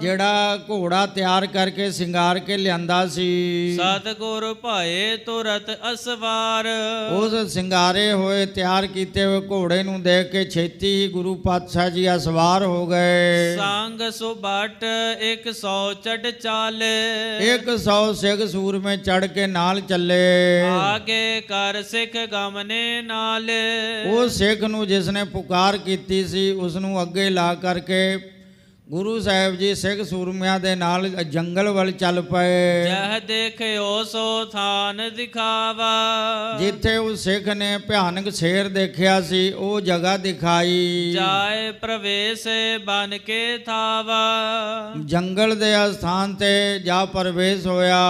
ਜਿਹੜਾ ਘੋੜਾ ਤਿਆਰ ਕਰਕੇ ਸ਼ਿੰਗਾਰ ਕੇ ਲਿਆਂਦਾ ਸੀ ਸਤਗੁਰ ਭਾਏ ਤੁਰਤ ਅਸਵਾਰ ਉਸ ਸ਼ਿੰਗਾਰੇ ਹੋਏ ਤਿਆਰ ਕੀਤੇ ਹੋਏ ਘੋੜੇ ਨੂੰ ਦੇਖ ਕੇ ਛੇਤੀ ਹੀ ਗੁਰੂ ਪਾਤਸ਼ਾਹ ਜੀ ਅਸਵਾਰ ਹੋ ਗਏ ਸੰਗ ਸੁਬਟ 100 ਚੜ ਚਾਲੇ 100 ਸਿੱਖ ਸੂਰ ਮੇ ਚੜ ਕੇ ਨਾਲ ਚੱਲੇ ਆਗੇ ਕਰ ਸਿੱਖ ਗਮ ਮਨੇ ਨਾਲ ਉਹ ਸਿੱਖ ਨੂੰ ਜਿਸ ਨੇ ਪੁਕਾਰ ਕੀਤੀ ਸੀ ਉਸ ਨੂੰ ਅੱਗੇ ਲਾ ਕਰਕੇ ਗੁਰੂ ਸਾਹਿਬ ਜੀ ਸਿੱਖ ਸੂਰਮਿਆਂ ਦੇ ਨਾਲ ਜੰਗਲ ਵੱਲ ਚੱਲ ਪਏ ਜਹ ਦੇਖਿਓ ਸੋ ਥਾਨ ਦਿਖਾਵਾ ਜਿੱਥੇ ਉਹ ਸਿੱਖ ਨੇ ਭਿਆਨਕ ਸ਼ੇਰ ਦੇਖਿਆ ਸੀ ਉਹ ਜਗ੍ਹਾ ਦਿਖਾਈ ਜਾਏ ਪ੍ਰਵੇਸ਼ ਬਨ ਕੇ ਥਾਵਾ ਜੰਗਲ ਦੇ ਸਥਾਨ ਤੇ ਜਾ ਪ੍ਰਵੇਸ਼ ਹੋਇਆ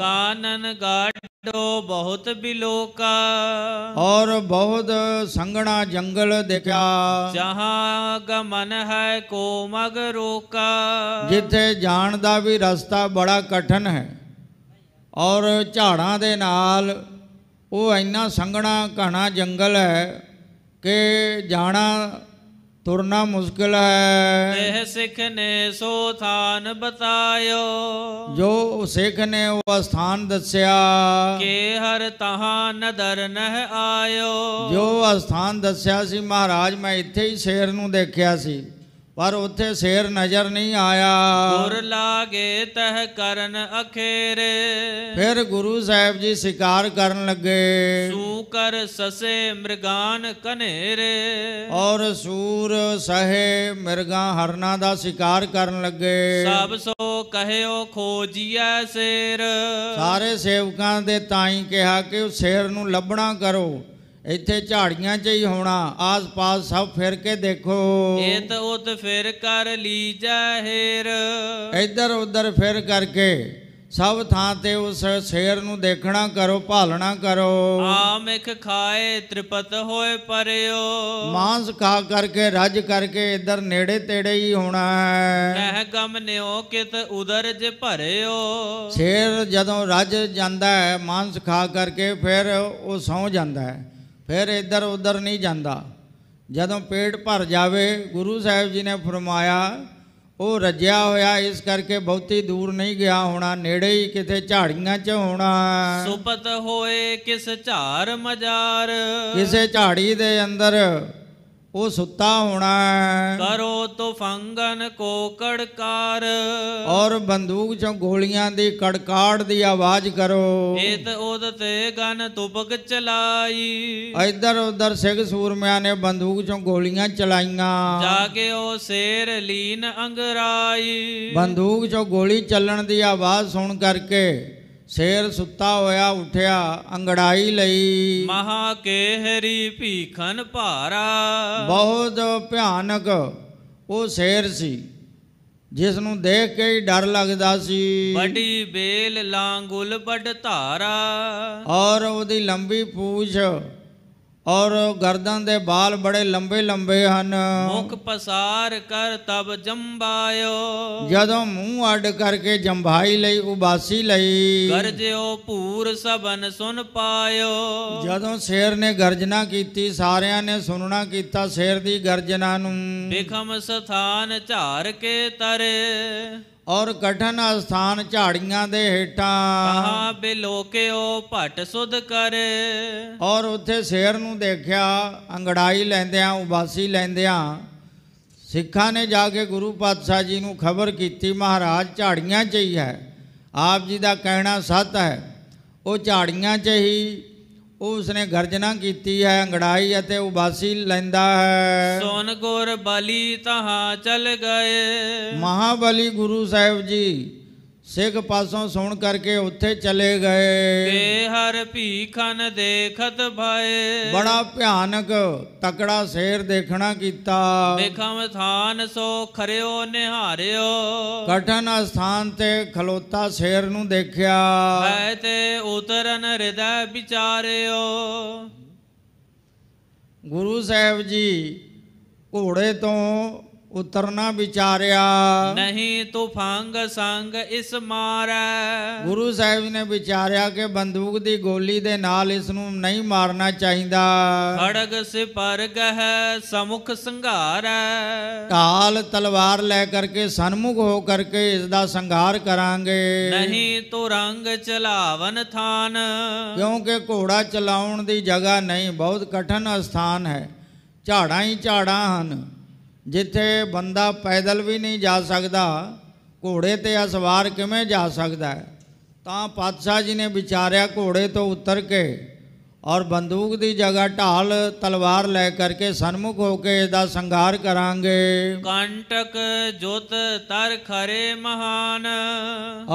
ਕਾਨਨ ਗਾਟ ਡੋ ਬਹੁਤ ਬਿਲੋਕਾ ਔਰ ਬਹੁਤ ਸੰਗਣਾ ਜੰਗਲ ਦੇਖਿਆ ਜਹਾਂ ਗਮਨ ਹੈ ਕੋ ਮਗ ਰੋਕਾ ਜਿੱਥੇ ਜਾਣ ਦਾ ਵੀ ਰਸਤਾ ਬੜਾ ਕਠਨ ਹੈ ਔਰ ਝਾੜਾਂ ਦੇ ਨਾਲ ਉਹ ਇੰਨਾ ਸੰਗਣਾ ਘਣਾ ਜੰਗਲ ਹੈ ਕਿ ਜਾਣਾ ਤੁਰਨਾ ਮੁਸ਼ਕਲ ਹੈ ਇਹ ਸਿੱਖ ਨੇ ਸੋ ਥਾਨ ਬਤਾਇਓ ਜੋ ਸਿੱਖ ਨੇ ਉਹ ਸਥਾਨ ਦੱਸਿਆ ਕੇ ਹਰ ਤਹਾਂ ਨਦਰ ਨਹ ਆਇਓ ਜੋ ਸਥਾਨ ਦੱਸਿਆ ਸੀ ਮਹਾਰਾਜ ਮੈਂ ਇੱਥੇ ਹੀ ਸ਼ੇਰ ਨੂੰ ਦੇਖਿਆ ਸੀ ਪਰ ਉੱਥੇ ਸ਼ੇਰ ਨਜ਼ਰ ਨਹੀਂ ਆਇਆ ਗੁਰ ਲਾਗੇ ਤਹ ਕਰਨ ਅਖੇਰੇ ਫਿਰ ਗੁਰੂ ਸਾਹਿਬ ਜੀ ਸ਼ਿਕਾਰ ਕਰਨ ਲੱਗੇ ਸੂ ਕਰ ਸਸੇ ਮਿਰਗਾਨ ਕਨੇਰੇ ਔਰ ਸੂਰ ਸਹੇ ਮਿਰਗਾ ਹਰਨਾ ਦਾ ਸ਼ਿਕਾਰ ਕਰਨ ਲੱਗੇ ਸਭ ਸੋ ਕਹਿਓ ਖੋਜੀਐ ਸ਼ੇਰ ਸਾਰੇ ਸੇਵਕਾਂ ਦੇ ਤਾਈ ਕਿਹਾ ਕਿ ਉਹ ਸ਼ੇਰ ਨੂੰ ਲੱਭਣਾ ਕਰੋ ਇੱਥੇ ਝਾੜੀਆਂ 'ਚ ਹੀ ਹੋਣਾ ਆਸ-ਪਾਸ ਸਭ ਫਿਰ ਕੇ ਦੇਖੋ ਇਤ ਉਤ ਫਿਰ ਕਰ ਲੀ ਜਾਹਿਰ ਇੱਧਰ ਉੱਧਰ ਫਿਰ ਕਰਕੇ ਸਭ ਥਾਂ ਤੇ ਉਸ ਸ਼ੇਰ ਨੂੰ ਦੇਖਣਾ ਕਰੋ ਭਾਲਣਾ ਕਰੋ ਇੱਕ ਖਾਏ ਤ੍ਰਿਪਤ ਹੋਏ ਪਰਿਓ ਮਾਂਸ ਖਾ ਕਰਕੇ ਰਜ ਕਰਕੇ ਇੱਧਰ ਨੇੜੇ ਤੇੜੇ ਹੀ ਹੋਣਾ ਹੈ ਨਹਿ ਗਮ ਨਿਓ ਕਿਤ ਉਦਰ ਜ ਭਰਿਓ ਸ਼ੇਰ ਜਦੋਂ ਰਜ ਜਾਂਦਾ ਹੈ ਮਾਂਸ ਖਾ ਕਰਕੇ ਫਿਰ ਉਹ ਸੌ ਜਾਂਦਾ ਹੈ ਫਿਰ ਇੱਧਰ ਉੱਧਰ ਨਹੀਂ ਜਾਂਦਾ ਜਦੋਂ ਪੇਟ ਭਰ ਜਾਵੇ ਗੁਰੂ ਸਾਹਿਬ ਜੀ ਨੇ ਫਰਮਾਇਆ ਉਹ ਰੱਜਿਆ ਹੋਇਆ ਇਸ ਕਰਕੇ ਬਹੁਤੀ ਦੂਰ ਨਹੀਂ ਗਿਆ ਹੋਣਾ ਨੇੜੇ ਹੀ ਕਿਤੇ ਝਾੜੀਆਂ 'ਚ ਹੋਣਾ ਸੁਪਤ ਹੋਏ ਕਿਸ ਝਾਰ ਮਜਾਰ ਕਿਸੇ ਝਾੜੀ ਦੇ ਅੰਦਰ ਉਹ ਸੁੱਤਾ ਹੋਣਾ ਕਰੋ ਤੋ ਫੰਗਨ ਕੋ ਕੜਕਾਰ ਔਰ ਬੰਦੂਕ ਚੋਂ ਗੋਲੀਆਂ ਦੀ ਕੜਕਾੜ ਦੀ ਆਵਾਜ਼ ਕਰੋ ਇਤ ਉਦ ਤੇ ਗਨ ਤੁਪਕ ਚਲਾਈ ਇਧਰ ਉਧਰ ਸਿੱਖ ਸੂਰਮਿਆਂ ਨੇ ਬੰਦੂਕ ਚੋਂ ਗੋਲੀਆਂ ਚਲਾਈਆਂ ਜਾ ਕੇ ਉਹ ਸੇਰ ਲੀਨ ਅੰਗਰਾਈ ਬੰਦੂਕ ਚੋਂ ਗੋਲੀ ਚੱਲਣ ਦੀ ਆਵਾਜ਼ ਸੁਣ ਕਰਕੇ ਸ਼ੇਰ ਸੁੱਤਾ ਹੋਇਆ ਉਠਿਆ ਅੰਗੜਾਈ ਲਈ ਮਹਾ ਕੇਹਰੀ ਭੀਖਨ ਭਾਰਾ ਬਹੁਤ ਭਿਆਨਕ ਉਹ ਸ਼ੇਰ ਸੀ ਜਿਸ ਨੂੰ ਦੇਖ ਕੇ ਹੀ ਡਰ ਲੱਗਦਾ ਸੀ ਬੜੀ ਬੇਲ ਲਾਂਗੁਲ ਬੜ ਧਾਰਾ ਔਰ ਉਹਦੀ ਲੰਬੀ ਪੂਛ ਔਰ ਗਰਦਨ ਦੇ ਬਾਲ ਬੜੇ ਲੰਬੇ ਲੰਬੇ ਹਨ ਮੁਖ ਪਸਾਰ ਕਰ ਤਬ ਜੰਬਾਇਓ ਜਦੋਂ ਮੂੰਹ ਅੱਡ ਕਰਕੇ ਜੰਭਾਈ ਲਈ ਉਬਾਸੀ ਲਈ ਗਰਜਿਓ ਭੂਰ ਸਬਨ ਸੁਨ ਪਾਇਓ ਜਦੋਂ ਸ਼ੇਰ ਨੇ ਗਰਜਨਾ ਕੀਤੀ ਸਾਰਿਆਂ ਨੇ ਸੁਣਨਾ ਕੀਤਾ ਸ਼ੇਰ ਦੀ ਗਰਜਨਾ ਨੂੰ ਬਿਖਮ ਸਥਾਨ ਝਾਰ ਕੇ ਤਰੇ ਔਰ ਗਠਨ ਅਸਥਾਨ ਝਾੜੀਆਂ ਦੇ ਹੇਠਾਂ ਕਹਾ ਬਿਲੋਕਿਓ ਭਟ ਸੁਧ ਕਰ ਔਰ ਉੱਥੇ ਸ਼ੇਰ ਨੂੰ ਦੇਖਿਆ ਅੰਗੜਾਈ ਲੈਂਦਿਆਂ ਉਬਾਸੀ ਲੈਂਦਿਆਂ ਸਿੱਖਾਂ ਨੇ ਜਾ ਕੇ ਗੁਰੂ ਪਾਤਸ਼ਾਹ ਜੀ ਨੂੰ ਖਬਰ ਕੀਤੀ ਮਹਾਰਾਜ ਝਾੜੀਆਂ 'ਚ ਹੀ ਹੈ ਆਪ ਜੀ ਦਾ ਕਹਿਣਾ ਸੱਤ ਹੈ ਉਹ ਝਾੜੀਆਂ 'ਚ ਹੀ ਉਸਨੇ ਗਰਜਨਾ ਕੀਤੀ ਹੈ ਅੰਗੜਾਈ ਅਤੇ ਉਬਾਸੀ ਲੈਂਦਾ ਹੈ ਸੋਨ ਗੁਰ ਬਲੀ ਤਹਾ ਚਲ ਗਏ ਮਹਾਬਲੀ ਗੁਰੂ ਸਾਹਿਬ ਜੀ ਸਿੱਖ ਪਾਸੋਂ ਸੁਣ ਕਰਕੇ ਉੱਥੇ ਚਲੇ ਗਏ ਤੇ ਹਰ ਭੀਖਨ ਦੇਖਤ ਭਾਏ ਬੜਾ ਭਿਆਨਕ ਤਕੜਾ ਸ਼ੇਰ ਦੇਖਣਾ ਕੀਤਾ ਵੇਖਾਂ ਥਾਨ ਸੋ ਖਰਿਓ ਨਿਹਾਰਿਓ ਕਠਨ ਸਥਾਨ ਤੇ ਖਲੋਤਾ ਸ਼ੇਰ ਨੂੰ ਦੇਖਿਆ ਐ ਤੇ ਉਤਰਨ ਹਿਰਦੈ ਵਿਚਾਰਿਓ ਗੁਰੂ ਸਾਹਿਬ ਜੀ ਘੋੜੇ ਤੋਂ ਉਤਰਨਾ ਵਿਚਾਰਿਆ ਨਹੀਂ ਤੋ ਫੰਗ ਸੰਗ ਇਸ ਮਾਰੈ ਗੁਰੂ ਸਾਹਿਬ ਨੇ ਵਿਚਾਰਿਆ ਕਿ ਬੰਦੂਕ ਦੀ ਗੋਲੀ ਦੇ ਨਾਲ ਇਸ ਨੂੰ ਨਹੀਂ ਮਾਰਨਾ ਚਾਹੀਦਾ ਖੜਗ ਸਿਪਰ ਗਹਿ ਸਮੁਖ ਸੰਘਾਰੈ ਢਾਲ ਤਲਵਾਰ ਲੈ ਕਰਕੇ ਸਨਮੁਖ ਹੋ ਕਰਕੇ ਇਸ ਦਾ ਸੰਘਾਰ ਕਰਾਂਗੇ ਨਹੀਂ ਤੁਰੰਗ ਰੰਗ ਚਲਾਵਨ ਥਾਨ ਕਿਉਂਕਿ ਘੋੜਾ ਚਲਾਉਣ ਦੀ ਜਗ੍ਹਾ ਨਹੀਂ ਬਹੁਤ ਕਠਨ ਸਥਾਨ ਹੈ ਝਾੜਾਂ ਹੀ ਝਾੜਾਂ ਹਨ ਜਿੱਥੇ ਬੰਦਾ ਪੈਦਲ ਵੀ ਨਹੀਂ ਜਾ ਸਕਦਾ ਘੋੜੇ ਤੇ ਅਸਵਾਰ ਕਿਵੇਂ ਜਾ ਸਕਦਾ ਤਾਂ ਪਾਤਸ਼ਾਹ ਜੀ ਨੇ ਵਿਚਾਰਿਆ ਘੋੜੇ ਤੋਂ ਉਤਰ ਕੇ ਔਰ ਬੰਦੂਕ ਦੀ ਜਗ੍ਹਾ ਢਾਲ ਤਲਵਾਰ ਲੈ ਕਰਕੇ ਸਨਮੁਖ ਹੋ ਕੇ ਇਹਦਾ ਸੰਘਾਰ ਕਰਾਂਗੇ ਕੰਟਕ ਜੋਤ ਤਰ ਖਰੇ ਮਹਾਨ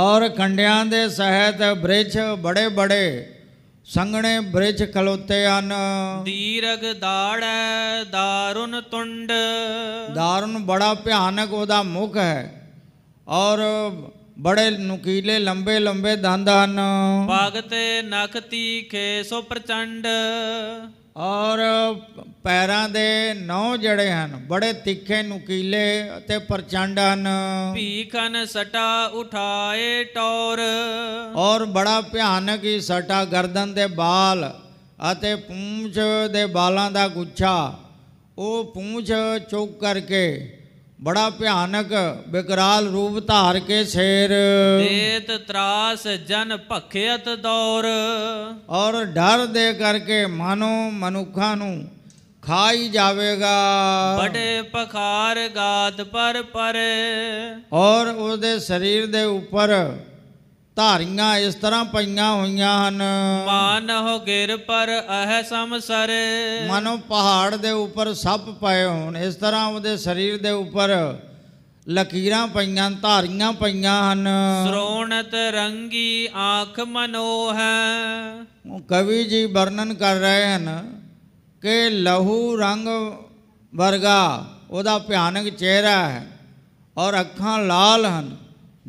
ਔਰ ਕੰਡਿਆਂ ਦੇ ਸਹਿਤ ਬ੍ਰਿਛ ਬੜੇ ਬੜੇ ਸੰਗਣੇ ਬ੍ਰਿਜ ਕਲੋਤੇ ਹਨ ਦੀਰਗ ਦਾੜੈ ਦਾਰੁਨ ਤੁੰਡ ਦਾਰੁਨ ਬੜਾ ਭਿਆਨਕ ਉਹਦਾ ਮੁਖ ਹੈ ਔਰ ਬੜੇ ਨੁਕੀਲੇ ਲੰਬੇ ਲੰਬੇ ਦੰਦ ਹਨ ਭਗਤੇ ਨਖਤੀ ਖੇ ਸੋ ਪ੍ਰਚੰਡ ਔਰ ਪੈਰਾਂ ਦੇ ਨੌ ਜੜੇ ਹਨ ਬੜੇ ਤਿੱਖੇ ਨੁਕੀਲੇ ਅਤੇ ਪ੍ਰਚੰਡ ਹਨ ਭੀਖਨ ਸਟਾ ਉਠਾਏ ਟੌਰ ਔਰ ਬੜਾ ਭਿਆਨਕ ਹੀ ਸਟਾ ਗਰਦਨ ਦੇ ਬਾਲ ਅਤੇ ਪੂੰਛ ਦੇ ਬਾਲਾਂ ਦਾ ਗੁੱਛਾ ਉਹ ਪੂੰਛ ਚੁੱਕ ਕਰਕੇ ਬੜਾ ਭਿਆਨਕ ਬਿਕਰਾਲ ਰੂਪ ਧਾਰ ਕੇ ਸ਼ੇਰ ਦੇਤ ਤਰਾਸ ਜਨ ਭਖਿਅਤ ਦੌਰ ਔਰ ਡਰ ਦੇ ਕਰਕੇ ਮਨੋ ਮਨੁੱਖਾਂ ਨੂੰ ਖਾਈ ਜਾਵੇਗਾ ਬੜੇ ਪਖਾਰ ਗਾਤ ਪਰ ਪਰ ਔਰ ਦੇ ਸਰੀਰ ਦੇ ਉੱਪਰ ਧਾਰੀਆਂ ਇਸ ਤਰ੍ਹਾਂ ਪਈਆਂ ਹੋਈਆਂ ਹਨ ਮਾਨ ਹੋ ਗਿਰ ਪਰ ਅਹ ਸੰਸਰ ਮਨੋ ਪਹਾੜ ਦੇ ਉੱਪਰ ਸੱਪ ਪਏ ਹੋਣ ਇਸ ਤਰ੍ਹਾਂ ਉਹਦੇ ਸਰੀਰ ਦੇ ਉੱਪਰ ਲਕੀਰਾਂ ਪਈਆਂ ਧਾਰੀਆਂ ਪਈਆਂ ਹਨ ਸ਼੍ਰੋਣਤ ਰੰਗੀ ਆਖ ਮਨੋਹ ਕਵੀ ਜੀ ਵਰਣਨ ਕਰ ਰਹੇ ਹਨ ਕਿ ਲਹੂ ਰੰਗ ਵਰਗਾ ਉਹਦਾ ਭਿਆਨਕ ਚਿਹਰਾ ਹੈ ਔਰ ਅੱਖਾਂ ਲਾਲ ਹਨ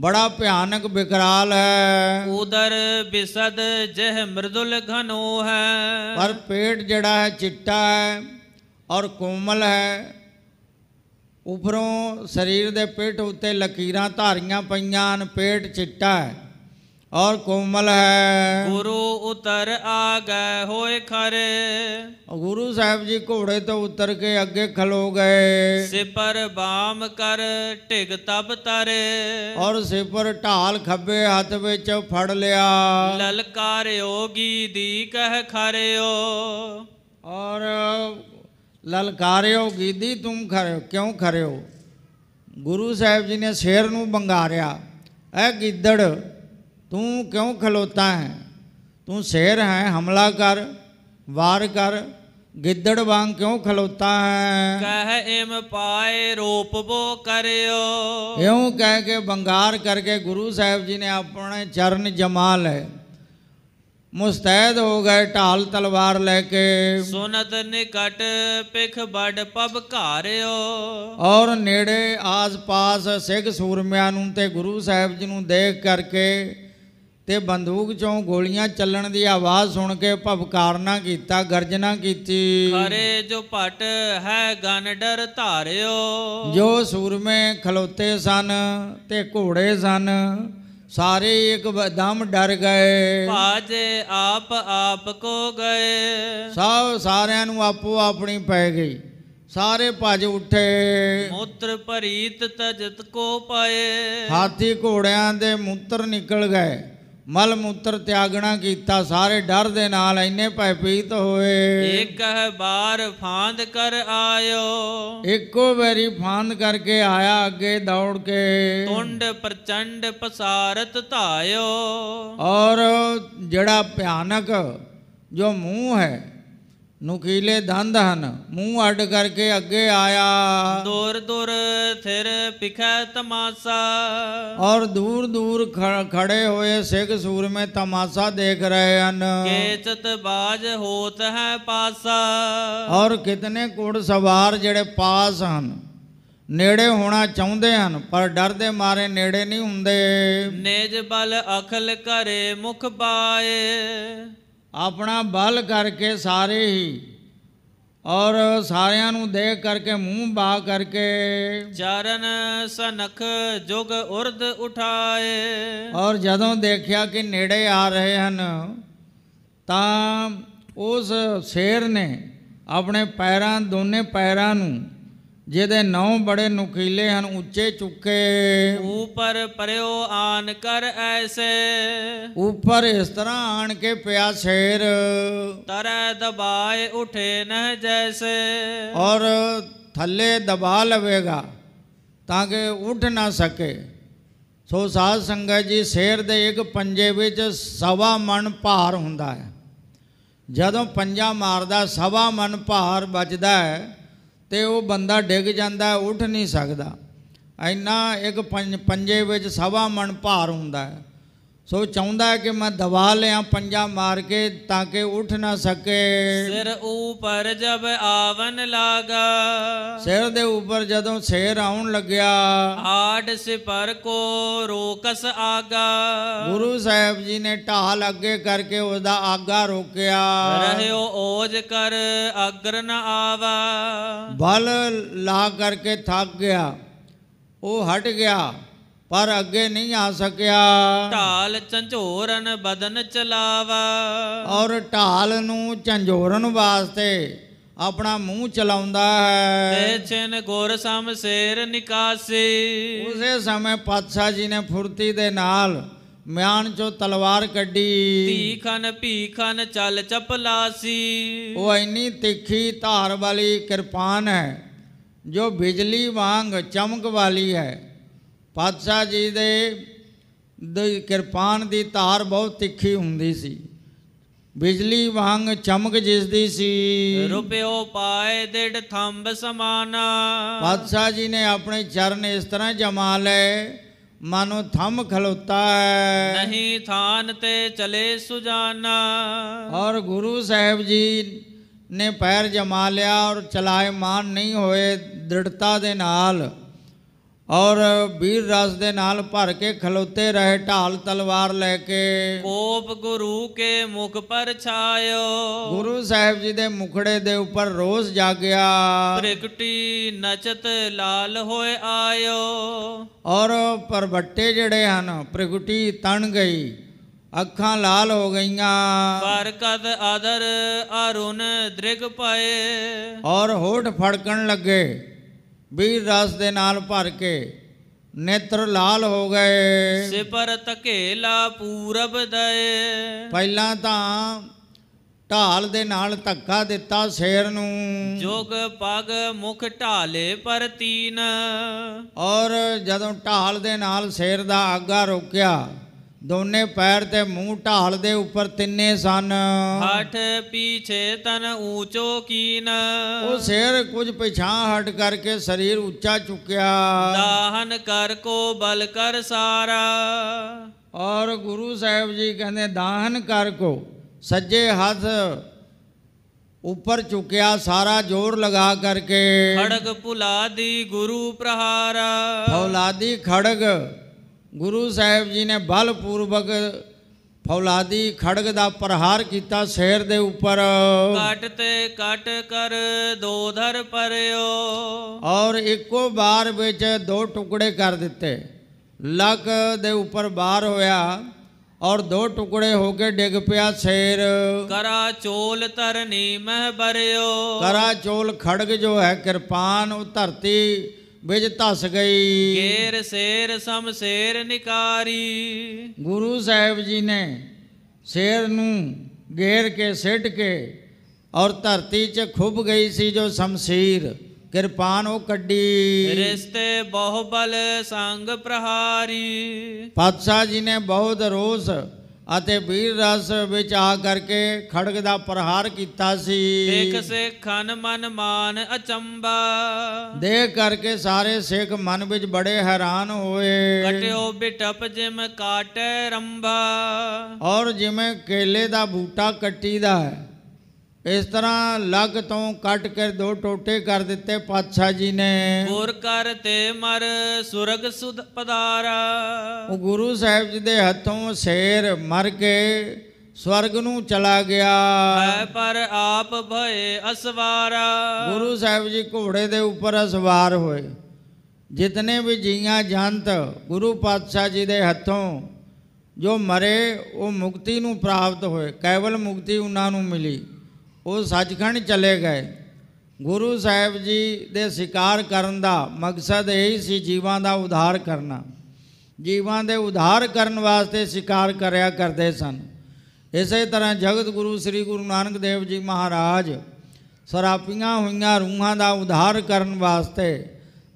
ਬੜਾ ਭਿਆਨਕ ਵਿਕਰਾਲ ਹੈ ਉਦਰ ਬਿਸਦ ਜਹ ਮਰਦੁਲ ਘਨੋ ਹੈ ਪਰ ਪੇਟ ਜਿਹੜਾ ਹੈ ਚਿੱਟਾ ਹੈ ਔਰ ਕੋਮਲ ਹੈ ਉਪਰੋਂ ਸਰੀਰ ਦੇ ਪੇਟ ਉੱਤੇ ਲਕੀਰਾਂ ਧਾਰੀਆਂ ਪਈਆਂ ਹਨ ਪੇਟ ਚਿੱਟਾ ਹੈ ਔਰ ਕੋਮਲ ਹੈ ਗੁਰੂ ਉਤਰ ਆ ਗਏ ਹੋਏ ਖਰੇ ਗੁਰੂ ਸਾਹਿਬ ਜੀ ਘੋੜੇ ਤੋਂ ਉਤਰ ਕੇ ਅੱਗੇ ਖਲੋ ਗਏ ਸਿਪਰ ਬਾਮ ਕਰ ਢਿਗ ਤਬ ਤਰੇ ਔਰ ਸਿਪਰ ਢਾਲ ਖੱਬੇ ਹੱਥ ਵਿੱਚ ਫੜ ਲਿਆ ਲਲਕਾਰ ਯੋਗੀ ਦੀ ਕਹਿ ਖਰਿਓ ਔਰ ਲਲਕਾਰ ਯੋਗੀ ਦੀ ਤੂੰ ਖਰਿਓ ਕਿਉਂ ਖਰਿਓ ਗੁਰੂ ਸਾਹਿਬ ਜੀ ਨੇ ਸ਼ੇਰ ਨੂੰ ਬੰਗਾਰਿਆ ਐ ਗਿੱਦੜ ਤੂੰ ਕਿਉਂ ਖਲੋਤਾ ਹੈ ਤੂੰ ਸ਼ੇਰ ਹੈ ਹਮਲਾ ਕਰ ਵਾਰ ਕਰ ਗਿੱਦੜ ਵਾਂਗ ਕਿਉਂ ਖਲੋਤਾ ਹੈ ਕਹਿ ਇਮ ਪਾਏ ਰੂਪ ਬੋ ਕਰਿਓ ਇਉਂ ਕਹਿ ਕੇ ਬੰਗਾਰ ਕਰਕੇ ਗੁਰੂ ਸਾਹਿਬ ਜੀ ਨੇ ਆਪਣੇ ਚਰਨ ਜਮਾ ਲਏ ਮੁਸਤੈਦ ਹੋ ਗਏ ਢਾਲ ਤਲਵਾਰ ਲੈ ਕੇ ਸੁਨਤ ਨਿਕਟ ਪਿਖ ਬੜ ਪਬ ਘਾਰਿਓ ਔਰ ਨੇੜੇ ਆਸ-ਪਾਸ ਸਿੱਖ ਸੂਰਮਿਆਂ ਨੂੰ ਤੇ ਗੁਰੂ ਸਾਹਿਬ ਜੀ ਨੂੰ ਦੇਖ ਕਰਕੇ ਤੇ ਬੰਦੂਕ ਚੋਂ ਗੋਲੀਆਂ ਚੱਲਣ ਦੀ ਆਵਾਜ਼ ਸੁਣ ਕੇ ਭਵਕਾਰਨਾ ਕੀਤਾ ਗਰਜਨਾ ਕੀਤੀ ਖਰੇ ਜੋ ਭਟ ਹੈ ਗਨ ਡਰ ਧਾਰਿਓ ਜੋ ਸੂਰਮੇ ਖਲੋਤੇ ਸਨ ਤੇ ਘੋੜੇ ਸਨ ਸਾਰੇ ਇੱਕ ਦਮ ਡਰ ਗਏ ਭਾਜੇ ਆਪ ਆਪ ਕੋ ਗਏ ਸਭ ਸਾਰਿਆਂ ਨੂੰ ਆਪੋ ਆਪਣੀ ਪੈ ਗਈ ਸਾਰੇ ਭਜ ਉੱਠੇ ਮੂਤਰ ਭਰੀਤ ਤਜਤ ਕੋ ਪਾਏ ਹਾਥੀ ਘੋੜਿਆਂ ਦੇ ਮੂਤਰ ਨਿਕਲ ਗਏ ਮਲ ਮੂਤਰ ਤਿਆਗਣਾ ਕੀਤਾ ਸਾਰੇ ਡਰ ਦੇ ਨਾਲ ਇੰਨੇ ਭੈਪੀਤ ਹੋਏ ਇੱਕ ਬਾਰ ਫਾਂਦ ਕਰ ਆਇਓ ਇੱਕੋ ਵਾਰੀ ਫਾਂਦ ਕਰਕੇ ਆਇਆ ਅੱਗੇ ਦੌੜ ਕੇ ਤੁੰਡ ਪ੍ਰਚੰਡ ਪਸਾਰਤ ਧਾਇਓ ਔਰ ਜਿਹੜਾ ਭਿਆਨਕ ਜੋ ਮੂੰਹ ਹੈ ਨੁਕੀਲੇ ਦੰਦ ਹਨ ਮੂੰਹ ਅੱਡ ਕਰਕੇ ਅੱਗੇ ਆਇਆ ਦੂਰ ਦੂਰ ਥਿਰ ਪਿਖੈ ਤਮਾਸਾ ਔਰ ਦੂਰ ਦੂਰ ਖੜੇ ਹੋਏ ਸਿੱਖ ਸੂਰਮੇ ਤਮਾਸਾ ਦੇਖ ਰਹੇ ਹਨ ਕੇਚਤ ਬਾਜ ਹੋਤ ਹੈ ਪਾਸਾ ਔਰ ਕਿਤਨੇ ਕੋੜ ਸਵਾਰ ਜਿਹੜੇ ਪਾਸ ਹਨ ਨੇੜੇ ਹੋਣਾ ਚਾਹੁੰਦੇ ਹਨ ਪਰ ਡਰ ਦੇ ਮਾਰੇ ਨੇੜੇ ਨਹੀਂ ਹੁੰਦੇ ਨੇਜ ਬਲ ਅਖਲ ਕਰੇ ਮੁਖ ਪਾਏ ਆਪਣਾ ਬਲ ਕਰਕੇ ਸਾਰੇ ਹੀ ਔਰ ਸਾਰਿਆਂ ਨੂੰ ਦੇਖ ਕਰਕੇ ਮੂੰਹ ਬਾ ਕਰਕੇ ਚਰਨ ਸਨਖ ਜੁਗ ਉਰਦ ਉਠਾਏ ਔਰ ਜਦੋਂ ਦੇਖਿਆ ਕਿ ਨੇੜੇ ਆ ਰਹੇ ਹਨ ਤਾਂ ਉਸ ਸ਼ੇਰ ਨੇ ਆਪਣੇ ਪੈਰਾਂ ਦੋਨੇ ਪੈਰਾਂ ਨੂੰ ਜਿਹਦੇ ਨੌ ਬੜੇ ਨੁਕੀਲੇ ਹਨ ਉੱਚੇ ਚੁੱਕੇ ਉਪਰ ਪਰਿਓ ਆਨ ਕਰ ਐਸੇ ਉਪਰ ਇਸ ਤਰ੍ਹਾਂ ਆਣ ਕੇ ਪਿਆ ਸ਼ੇਰ ਤਰੈ ਦਬਾਏ ਉਠੇ ਨਹ ਜੈਸੇ ਔਰ ਥੱਲੇ ਦਬਾ ਲਵੇਗਾ ਤਾਂ ਕਿ ਉੱਠ ਨਾ ਸਕੇ ਸੋ ਸਾਧ ਸੰਗਤ ਜੀ ਸ਼ੇਰ ਦੇ ਇੱਕ ਪੰਜੇ ਵਿੱਚ ਸਵਾ ਮਨ ਭਾਰ ਹੁੰਦਾ ਹੈ ਜਦੋਂ ਪੰਜਾ ਮਾਰਦਾ ਸਵਾ ਮਨ ਭਾਰ ਬਚਦਾ ਹੈ ਤੇ ਉਹ ਬੰਦਾ ਡਿੱਗ ਜਾਂਦਾ ਉੱਠ ਨਹੀਂ ਸਕਦਾ ਇੰਨਾ ਇੱਕ ਪੰਜੇ ਵਿੱਚ ਸਵਾ ਮਣ ਭਾਰ ਹੁੰਦਾ ਹੈ ਸੋ ਚਾਹੁੰਦਾ ਕਿ ਮੈਂ ਦਵਾ ਲਿਆ ਪੰਜਾ ਮਾਰ ਕੇ ਤਾਂ ਕਿ ਉੱਠ ਨਾ ਸਕੇ ਸਿਰ ਉਪਰ ਜਬ ਆਵਨ ਲਾਗਾ ਸਿਰ ਦੇ ਉਪਰ ਜਦੋਂ ਸੇਰ ਆਉਣ ਲੱਗਿਆ ਆੜ ਸਿਪਰ ਕੋ ਰੋਕਸ ਆਗਾ ਗੁਰੂ ਸਾਹਿਬ ਜੀ ਨੇ ਢਾਲ ਅੱਗੇ ਕਰਕੇ ਉਹਦਾ ਆਗਾ ਰੋਕਿਆ ਰਹਿਓ ਓਜ ਕਰ ਅਗਰ ਨ ਆਵਾ ਬਲ ਲਾ ਕਰਕੇ ਥੱਕ ਗਿਆ ਉਹ ਹਟ ਗਿਆ ਪਰ ਅੱਗੇ ਨਹੀਂ ਆ ਸਕਿਆ ਢਾਲ ਝੰਝੋਰਨ ਬਦਨ ਚਲਾਵਾ ਔਰ ਢਾਲ ਨੂੰ ਝੰਝੋਰਨ ਵਾਸਤੇ ਆਪਣਾ ਮੂੰਹ ਚਲਾਉਂਦਾ ਹੈ ਤੇ ਚਿਨ ਗੁਰ ਸਮ ਸੇਰ ਨਿਕਾਸੀ ਉਸੇ ਸਮੇਂ ਪਾਤਸ਼ਾਹ ਜੀ ਨੇ ਫੁਰਤੀ ਦੇ ਨਾਲ ਮਿਆਨ ਚੋਂ ਤਲਵਾਰ ਕੱਢੀ ਤੀਖਨ ਭੀਖਨ ਚਲ ਚਪਲਾਸੀ ਉਹ ਇੰਨੀ ਤਿੱਖੀ ਧਾਰ ਵਾਲੀ ਕਿਰਪਾਨ ਹੈ ਜੋ ਬਿਜਲੀ ਵਾਂਗ ਚਮਕ ਵਾਲੀ ਹੈ ਪਾਤਸ਼ਾਹ ਜੀ ਦੇ ਕਿਰਪਾਨ ਦੀ ਧਾਰ ਬਹੁਤ ਤਿੱਖੀ ਹੁੰਦੀ ਸੀ ਬਿਜਲੀ ਵਾਂਗ ਚਮਕ ਜਿਸਦੀ ਸੀ ਰੁਪਿਓ ਪਾਏ ਡਿਡ ਥੰਬ ਸਮਾਨ ਪਾਤਸ਼ਾਹ ਜੀ ਨੇ ਆਪਣੇ ਚਰਨ ਇਸ ਤਰ੍ਹਾਂ ਜਮਾ ਲਏ ਮਨੋ ਥੰਮ ਖਲੋਤਾ ਹੈ ਨਹੀਂ ਥਾਨ ਤੇ ਚਲੇ ਸੁਜਾਨਾ ਔਰ ਗੁਰੂ ਸਾਹਿਬ ਜੀ ਨੇ ਪੈਰ ਜਮਾ ਲਿਆ ਔਰ ਚਲਾਏ ਮਾਨ ਨਹੀਂ ਹੋਏ ਦ੍ਰਿੜਤਾ ਦੇ ਨਾਲ ਔਰ ਵੀਰ ਰਸ ਦੇ ਨਾਲ ਭਰ ਕੇ ਖਲੋਤੇ ਰਹੇ ਢਾਲ ਤਲਵਾਰ ਲੈ ਕੇ ਕੋਪ ਗੁਰੂ ਕੇ ਮੁਖ ਪਰ ਛਾਇਓ ਗੁਰੂ ਸਾਹਿਬ ਜੀ ਦੇ ਮੁਖੜੇ ਦੇ ਉੱਪਰ ਰੋਸ ਜਾਗਿਆ ਪ੍ਰਿਕਟੀ ਨਚਤ ਲਾਲ ਹੋਏ ਆਇਓ ਔਰ ਪਰਵੱਟੇ ਜਿਹੜੇ ਹਨ ਪ੍ਰਿਕਟੀ ਤਣ ਗਈ ਅੱਖਾਂ ਲਾਲ ਹੋ ਗਈਆਂ ਕਦ ਆਦਰ ਅਰੁਣ ਦ੍ਰਿਗ ਪਾਏ ਔਰ ਹੋਠ ਫੜਕਣ ਲੱਗੇ ਵੀਰ ਰਸ ਦੇ ਨਾਲ ਭਰ ਕੇ ਨੇਤਰ ਲਾਲ ਹੋ ਗਏ ਸਿਪਰ ਧਕੇਲਾ ਪੂਰਬ ਦਏ ਪਹਿਲਾਂ ਤਾਂ ਢਾਲ ਦੇ ਨਾਲ ਧੱਕਾ ਦਿੱਤਾ ਸ਼ੇਰ ਨੂੰ ਜੋਗ ਪਗ ਮੁਖ ਢਾਲੇ ਪਰ ਤੀਨ ਔਰ ਜਦੋਂ ਢਾਲ ਦੇ ਨਾਲ ਸ਼ੇਰ ਦਾ ਆਗਾ ਰੋਕਿਆ ਦੋਨੇ ਪੈਰ ਤੇ ਮੂੰਹ ਢਾਲ ਦੇ ਉੱਪਰ ਤਿੰਨੇ ਸਨ ਹੱਠ ਪੀਛੇ ਤਨ ਉੱਚੋ ਕੀਨ ਉਹ ਸਿਰ ਕੁਝ ਪਿਛਾਂ ਹਟ ਕਰਕੇ ਸਰੀਰ ਉੱਚਾ ਚੁੱਕਿਆ ਦਾਹਨ ਕਰ ਕੋ ਬਲ ਕਰ ਸਾਰਾ ਔਰ ਗੁਰੂ ਸਾਹਿਬ ਜੀ ਕਹਿੰਦੇ ਦਾਹਨ ਕਰ ਕੋ ਸੱਜੇ ਹੱਥ ਉੱਪਰ ਚੁੱਕਿਆ ਸਾਰਾ ਜ਼ੋਰ ਲਗਾ ਕਰਕੇ ਖੜਗ ਪੁਲਾਦੀ ਗੁਰੂ ਪ੍ਰਹਾਰਾ ਫੌਲਾਦੀ ਖੜਗ ਗੁਰੂ ਸਾਹਿਬ ਜੀ ਨੇ ਬਲਪੂਰਵਕ ਫੌਲਾਦੀ ਖੜਗ ਦਾ ਪ੍ਰਹਾਰ ਕੀਤਾ ਸ਼ੇਰ ਦੇ ਉੱਪਰ ਕੱਟ ਤੇ ਕੱਟ ਕਰ ਦੋ ਧਰ ਪਰਿਓ ਔਰ ਇੱਕੋ ਬਾਰ ਵਿੱਚ ਦੋ ਟੁਕੜੇ ਕਰ ਦਿੱਤੇ ਲੱਕ ਦੇ ਉੱਪਰ ਬਾਰ ਹੋਇਆ ਔਰ ਦੋ ਟੁਕੜੇ ਹੋ ਕੇ ਡਿੱਗ ਪਿਆ ਸ਼ੇਰ ਕਰਾ ਚੋਲ ਤਰਨੀ ਮਹਿ ਬਰਿਓ ਕਰਾ ਚੋਲ ਖੜਗ ਜੋ ਹੈ ਕਿਰਪਾਨ ਉਹ ਧਰਤੀ ਵੇਜ ਧਸ ਗਈ ਕੇਰ ਸੇਰ ਸਮ ਸੇਰ ਨਿਕਾਰੀ ਗੁਰੂ ਸਾਹਿਬ ਜੀ ਨੇ ਸ਼ੇਰ ਨੂੰ ਗੇਰ ਕੇ ਸਿੱਟ ਕੇ ਔਰ ਧਰਤੀ 'ਚ ਖੁੱਭ ਗਈ ਸੀ ਜੋ ਸ਼ਮਸ਼ੀਰ ਕਿਰਪਾਨ ਉਹ ਕੱਢੀ ਰਿਸ਼ਤੇ ਬਹੁ ਬਲ ਸੰਗ ਪ੍ਰਹਾਰੀ ਪਾਤਸ਼ਾਹ ਜੀ ਨੇ ਬਹੁਤ ਰੋਸ ਅਤੇ ਵੀਰ ਰਸ ਵਿੱਚ ਆ ਕਰਕੇ ਖੜਗ ਦਾ ਪ੍ਰਹਾਰ ਕੀਤਾ ਸੀ ਦੇਖ ਸਿੱਖ ਮਨ ਮਾਨ ਅਚੰਬਾ ਦੇਖ ਕਰਕੇ ਸਾਰੇ ਸਿੱਖ ਮਨ ਵਿੱਚ ਬੜੇ ਹੈਰਾਨ ਹੋਏ ਕਟਿਓ ਬਿਟਪ ਜਿਮ ਕਾਟੇ ਰੰਬਾ ਔਰ ਜਿਵੇਂ ਕੇਲੇ ਦਾ ਬੂਟਾ ਕੱਟੀਦਾ ਹੈ ਇਸ ਤਰ੍ਹਾਂ ਲੱਗ ਤੋਂ ਕੱਟ ਕੇ ਦੋ ਟੋਟੇ ਕਰ ਦਿੱਤੇ ਪਾਤਸ਼ਾਹ ਜੀ ਨੇ ਹੋਰ ਕਰ ਤੇ ਮਰ ਸੁਰਗ ਸੁਧ ਪਦਾਰਾ ਉਹ ਗੁਰੂ ਸਾਹਿਬ ਜੀ ਦੇ ਹੱਥੋਂ ਸ਼ੇਰ ਮਰ ਕੇ ਸਵਰਗ ਨੂੰ ਚਲਾ ਗਿਆ ਹੈ ਪਰ ਆਪ ਭਏ ਅਸਵਾਰਾ ਗੁਰੂ ਸਾਹਿਬ ਜੀ ਘੋੜੇ ਦੇ ਉੱਪਰ ਅਸਵਾਰ ਹੋਏ ਜਿਤਨੇ ਵੀ ਜੀਆਂ ਜੰਤ ਗੁਰੂ ਪਾਤਸ਼ਾਹ ਜੀ ਦੇ ਹੱਥੋਂ ਜੋ ਮਰੇ ਉਹ ਮੁਕਤੀ ਨੂੰ ਪ੍ਰਾਪਤ ਹੋਏ ਕੇਵਲ ਮੁਕਤੀ ਉਹਨਾਂ ਨੂੰ ਮਿਲੀ ਉਹ ਸੱਚਖੰਡ ਚਲੇ ਗਏ ਗੁਰੂ ਸਾਹਿਬ ਜੀ ਦੇ ਸਿਕਾਰ ਕਰਨ ਦਾ ਮਕਸਦ ਇਹ ਸੀ ਜੀਵਾਂ ਦਾ ਉਧਾਰ ਕਰਨਾ ਜੀਵਾਂ ਦੇ ਉਧਾਰ ਕਰਨ ਵਾਸਤੇ ਸਿਕਾਰ ਕਰਿਆ ਕਰਦੇ ਸਨ ਇਸੇ ਤਰ੍ਹਾਂ ਜਗਤ ਗੁਰੂ ਸ੍ਰੀ ਗੁਰੂ ਨਾਨਕ ਦੇਵ ਜੀ ਮਹਾਰਾਜ ਸਰਾਪੀਆਂ ਹੋਈਆਂ ਰੂਹਾਂ ਦਾ ਉਧਾਰ ਕਰਨ ਵਾਸਤੇ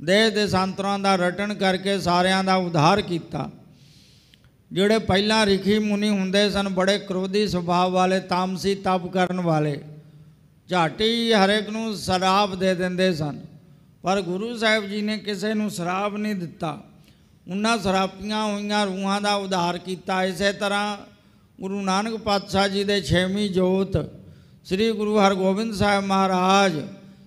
ਦੇਹ ਦੇ ਸੰਤਰਾਂ ਦਾ ਰਟਣ ਕਰਕੇ ਸਾਰਿਆਂ ਦਾ ਉਧਾਰ ਕੀਤਾ ਜਿਹੜੇ ਪਹਿਲਾਂ ਰਿਖੀ ਮੁਨੀ ਹੁੰਦੇ ਸਨ ਬੜੇ ਕ੍ਰੋਧੀ ਸੁਭਾਅ ਵਾਲੇ ਤਾਮਸੀ ਤਪ ਕਰਨ ਵਾਲੇ ਝਾਟੀ ਹਰੇਕ ਨੂੰ ਸ਼ਰਾਬ ਦੇ ਦਿੰਦੇ ਸਨ ਪਰ ਗੁਰੂ ਸਾਹਿਬ ਜੀ ਨੇ ਕਿਸੇ ਨੂੰ ਸ਼ਰਾਬ ਨਹੀਂ ਦਿੱਤਾ ਉਹਨਾਂ ਸ਼ਰਾਪੀਆਂ ਹੋਈਆਂ ਰੂਹਾਂ ਦਾ ਉਧਾਰ ਕੀਤਾ ਇਸੇ ਤਰ੍ਹਾਂ ਗੁਰੂ ਨਾਨਕ ਪਾਤਸ਼ਾਹ ਜੀ ਦੇ ਛੇਵੀਂ ਜੋਤ ਸ੍ਰੀ ਗੁਰੂ ਹਰਗੋਬਿੰਦ ਸਾਹਿਬ ਮਹਾਰਾਜ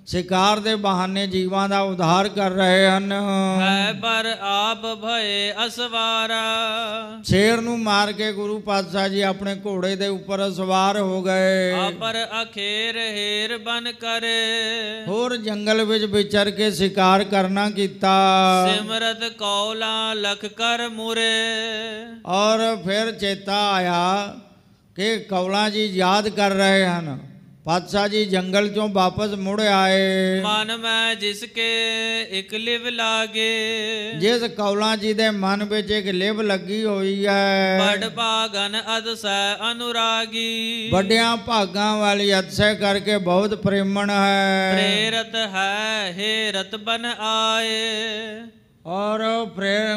ਸ਼ਿਕਾਰ ਦੇ ਬਹਾਨੇ ਜੀਵਾਂ ਦਾ ਉਧਾਰ ਕਰ ਰਹੇ ਹਨ ਹੈ ਪਰ ਆਪ ਭਏ ਅਸਵਾਰਾ ਸ਼ੇਰ ਨੂੰ ਮਾਰ ਕੇ ਗੁਰੂ ਪਾਤਸ਼ਾਹ ਜੀ ਆਪਣੇ ਘੋੜੇ ਦੇ ਉੱਪਰ ਸਵਾਰ ਹੋ ਗਏ ਆਪਰ ਅਖੇਰ ਹੀਰ ਬਨ ਕਰੇ ਹੋਰ ਜੰਗਲ ਵਿੱਚ ਵਿਚਰ ਕੇ ਸ਼ਿਕਾਰ ਕਰਨਾ ਕੀਤਾ ਸਿਮਰਤ ਕੌਲਾ ਲਖ ਕਰ ਮੁਰੇ ਔਰ ਫਿਰ ਚੇਤਾ ਆਇਆ ਕਿ ਕੌਲਾ ਜੀ ਯਾਦ ਕਰ ਰਹੇ ਹਨ ਪਾਤਸ਼ਾਹ ਜੀ ਜੰਗਲ ਚੋਂ ਵਾਪਸ ਮੁੜ ਆਏ ਮਨ ਮੈਂ ਜਿਸ ਕੇ ਇੱਕ ਲਿਵ ਲਾਗੇ ਜਿਸ ਕੌਲਾ ਜੀ ਦੇ ਮਨ ਵਿੱਚ ਇੱਕ ਲਿਵ ਲੱਗੀ ਹੋਈ ਹੈ ਵੱਡ ਭਾਗਨ ਅਦਸੈ ਅਨੁਰਾਗੀ ਵੱਡਿਆਂ ਭਾਗਾਂ ਵਾਲੀ ਅਦਸੈ ਕਰਕੇ ਬਹੁਤ ਪ੍ਰੇਮਣ ਹੈ ਪ੍ਰੇਰਤ ਹੈ ਹੇ ਰਤ ਬਨ ਆਏ ਔਰ ਪ੍ਰੇਰ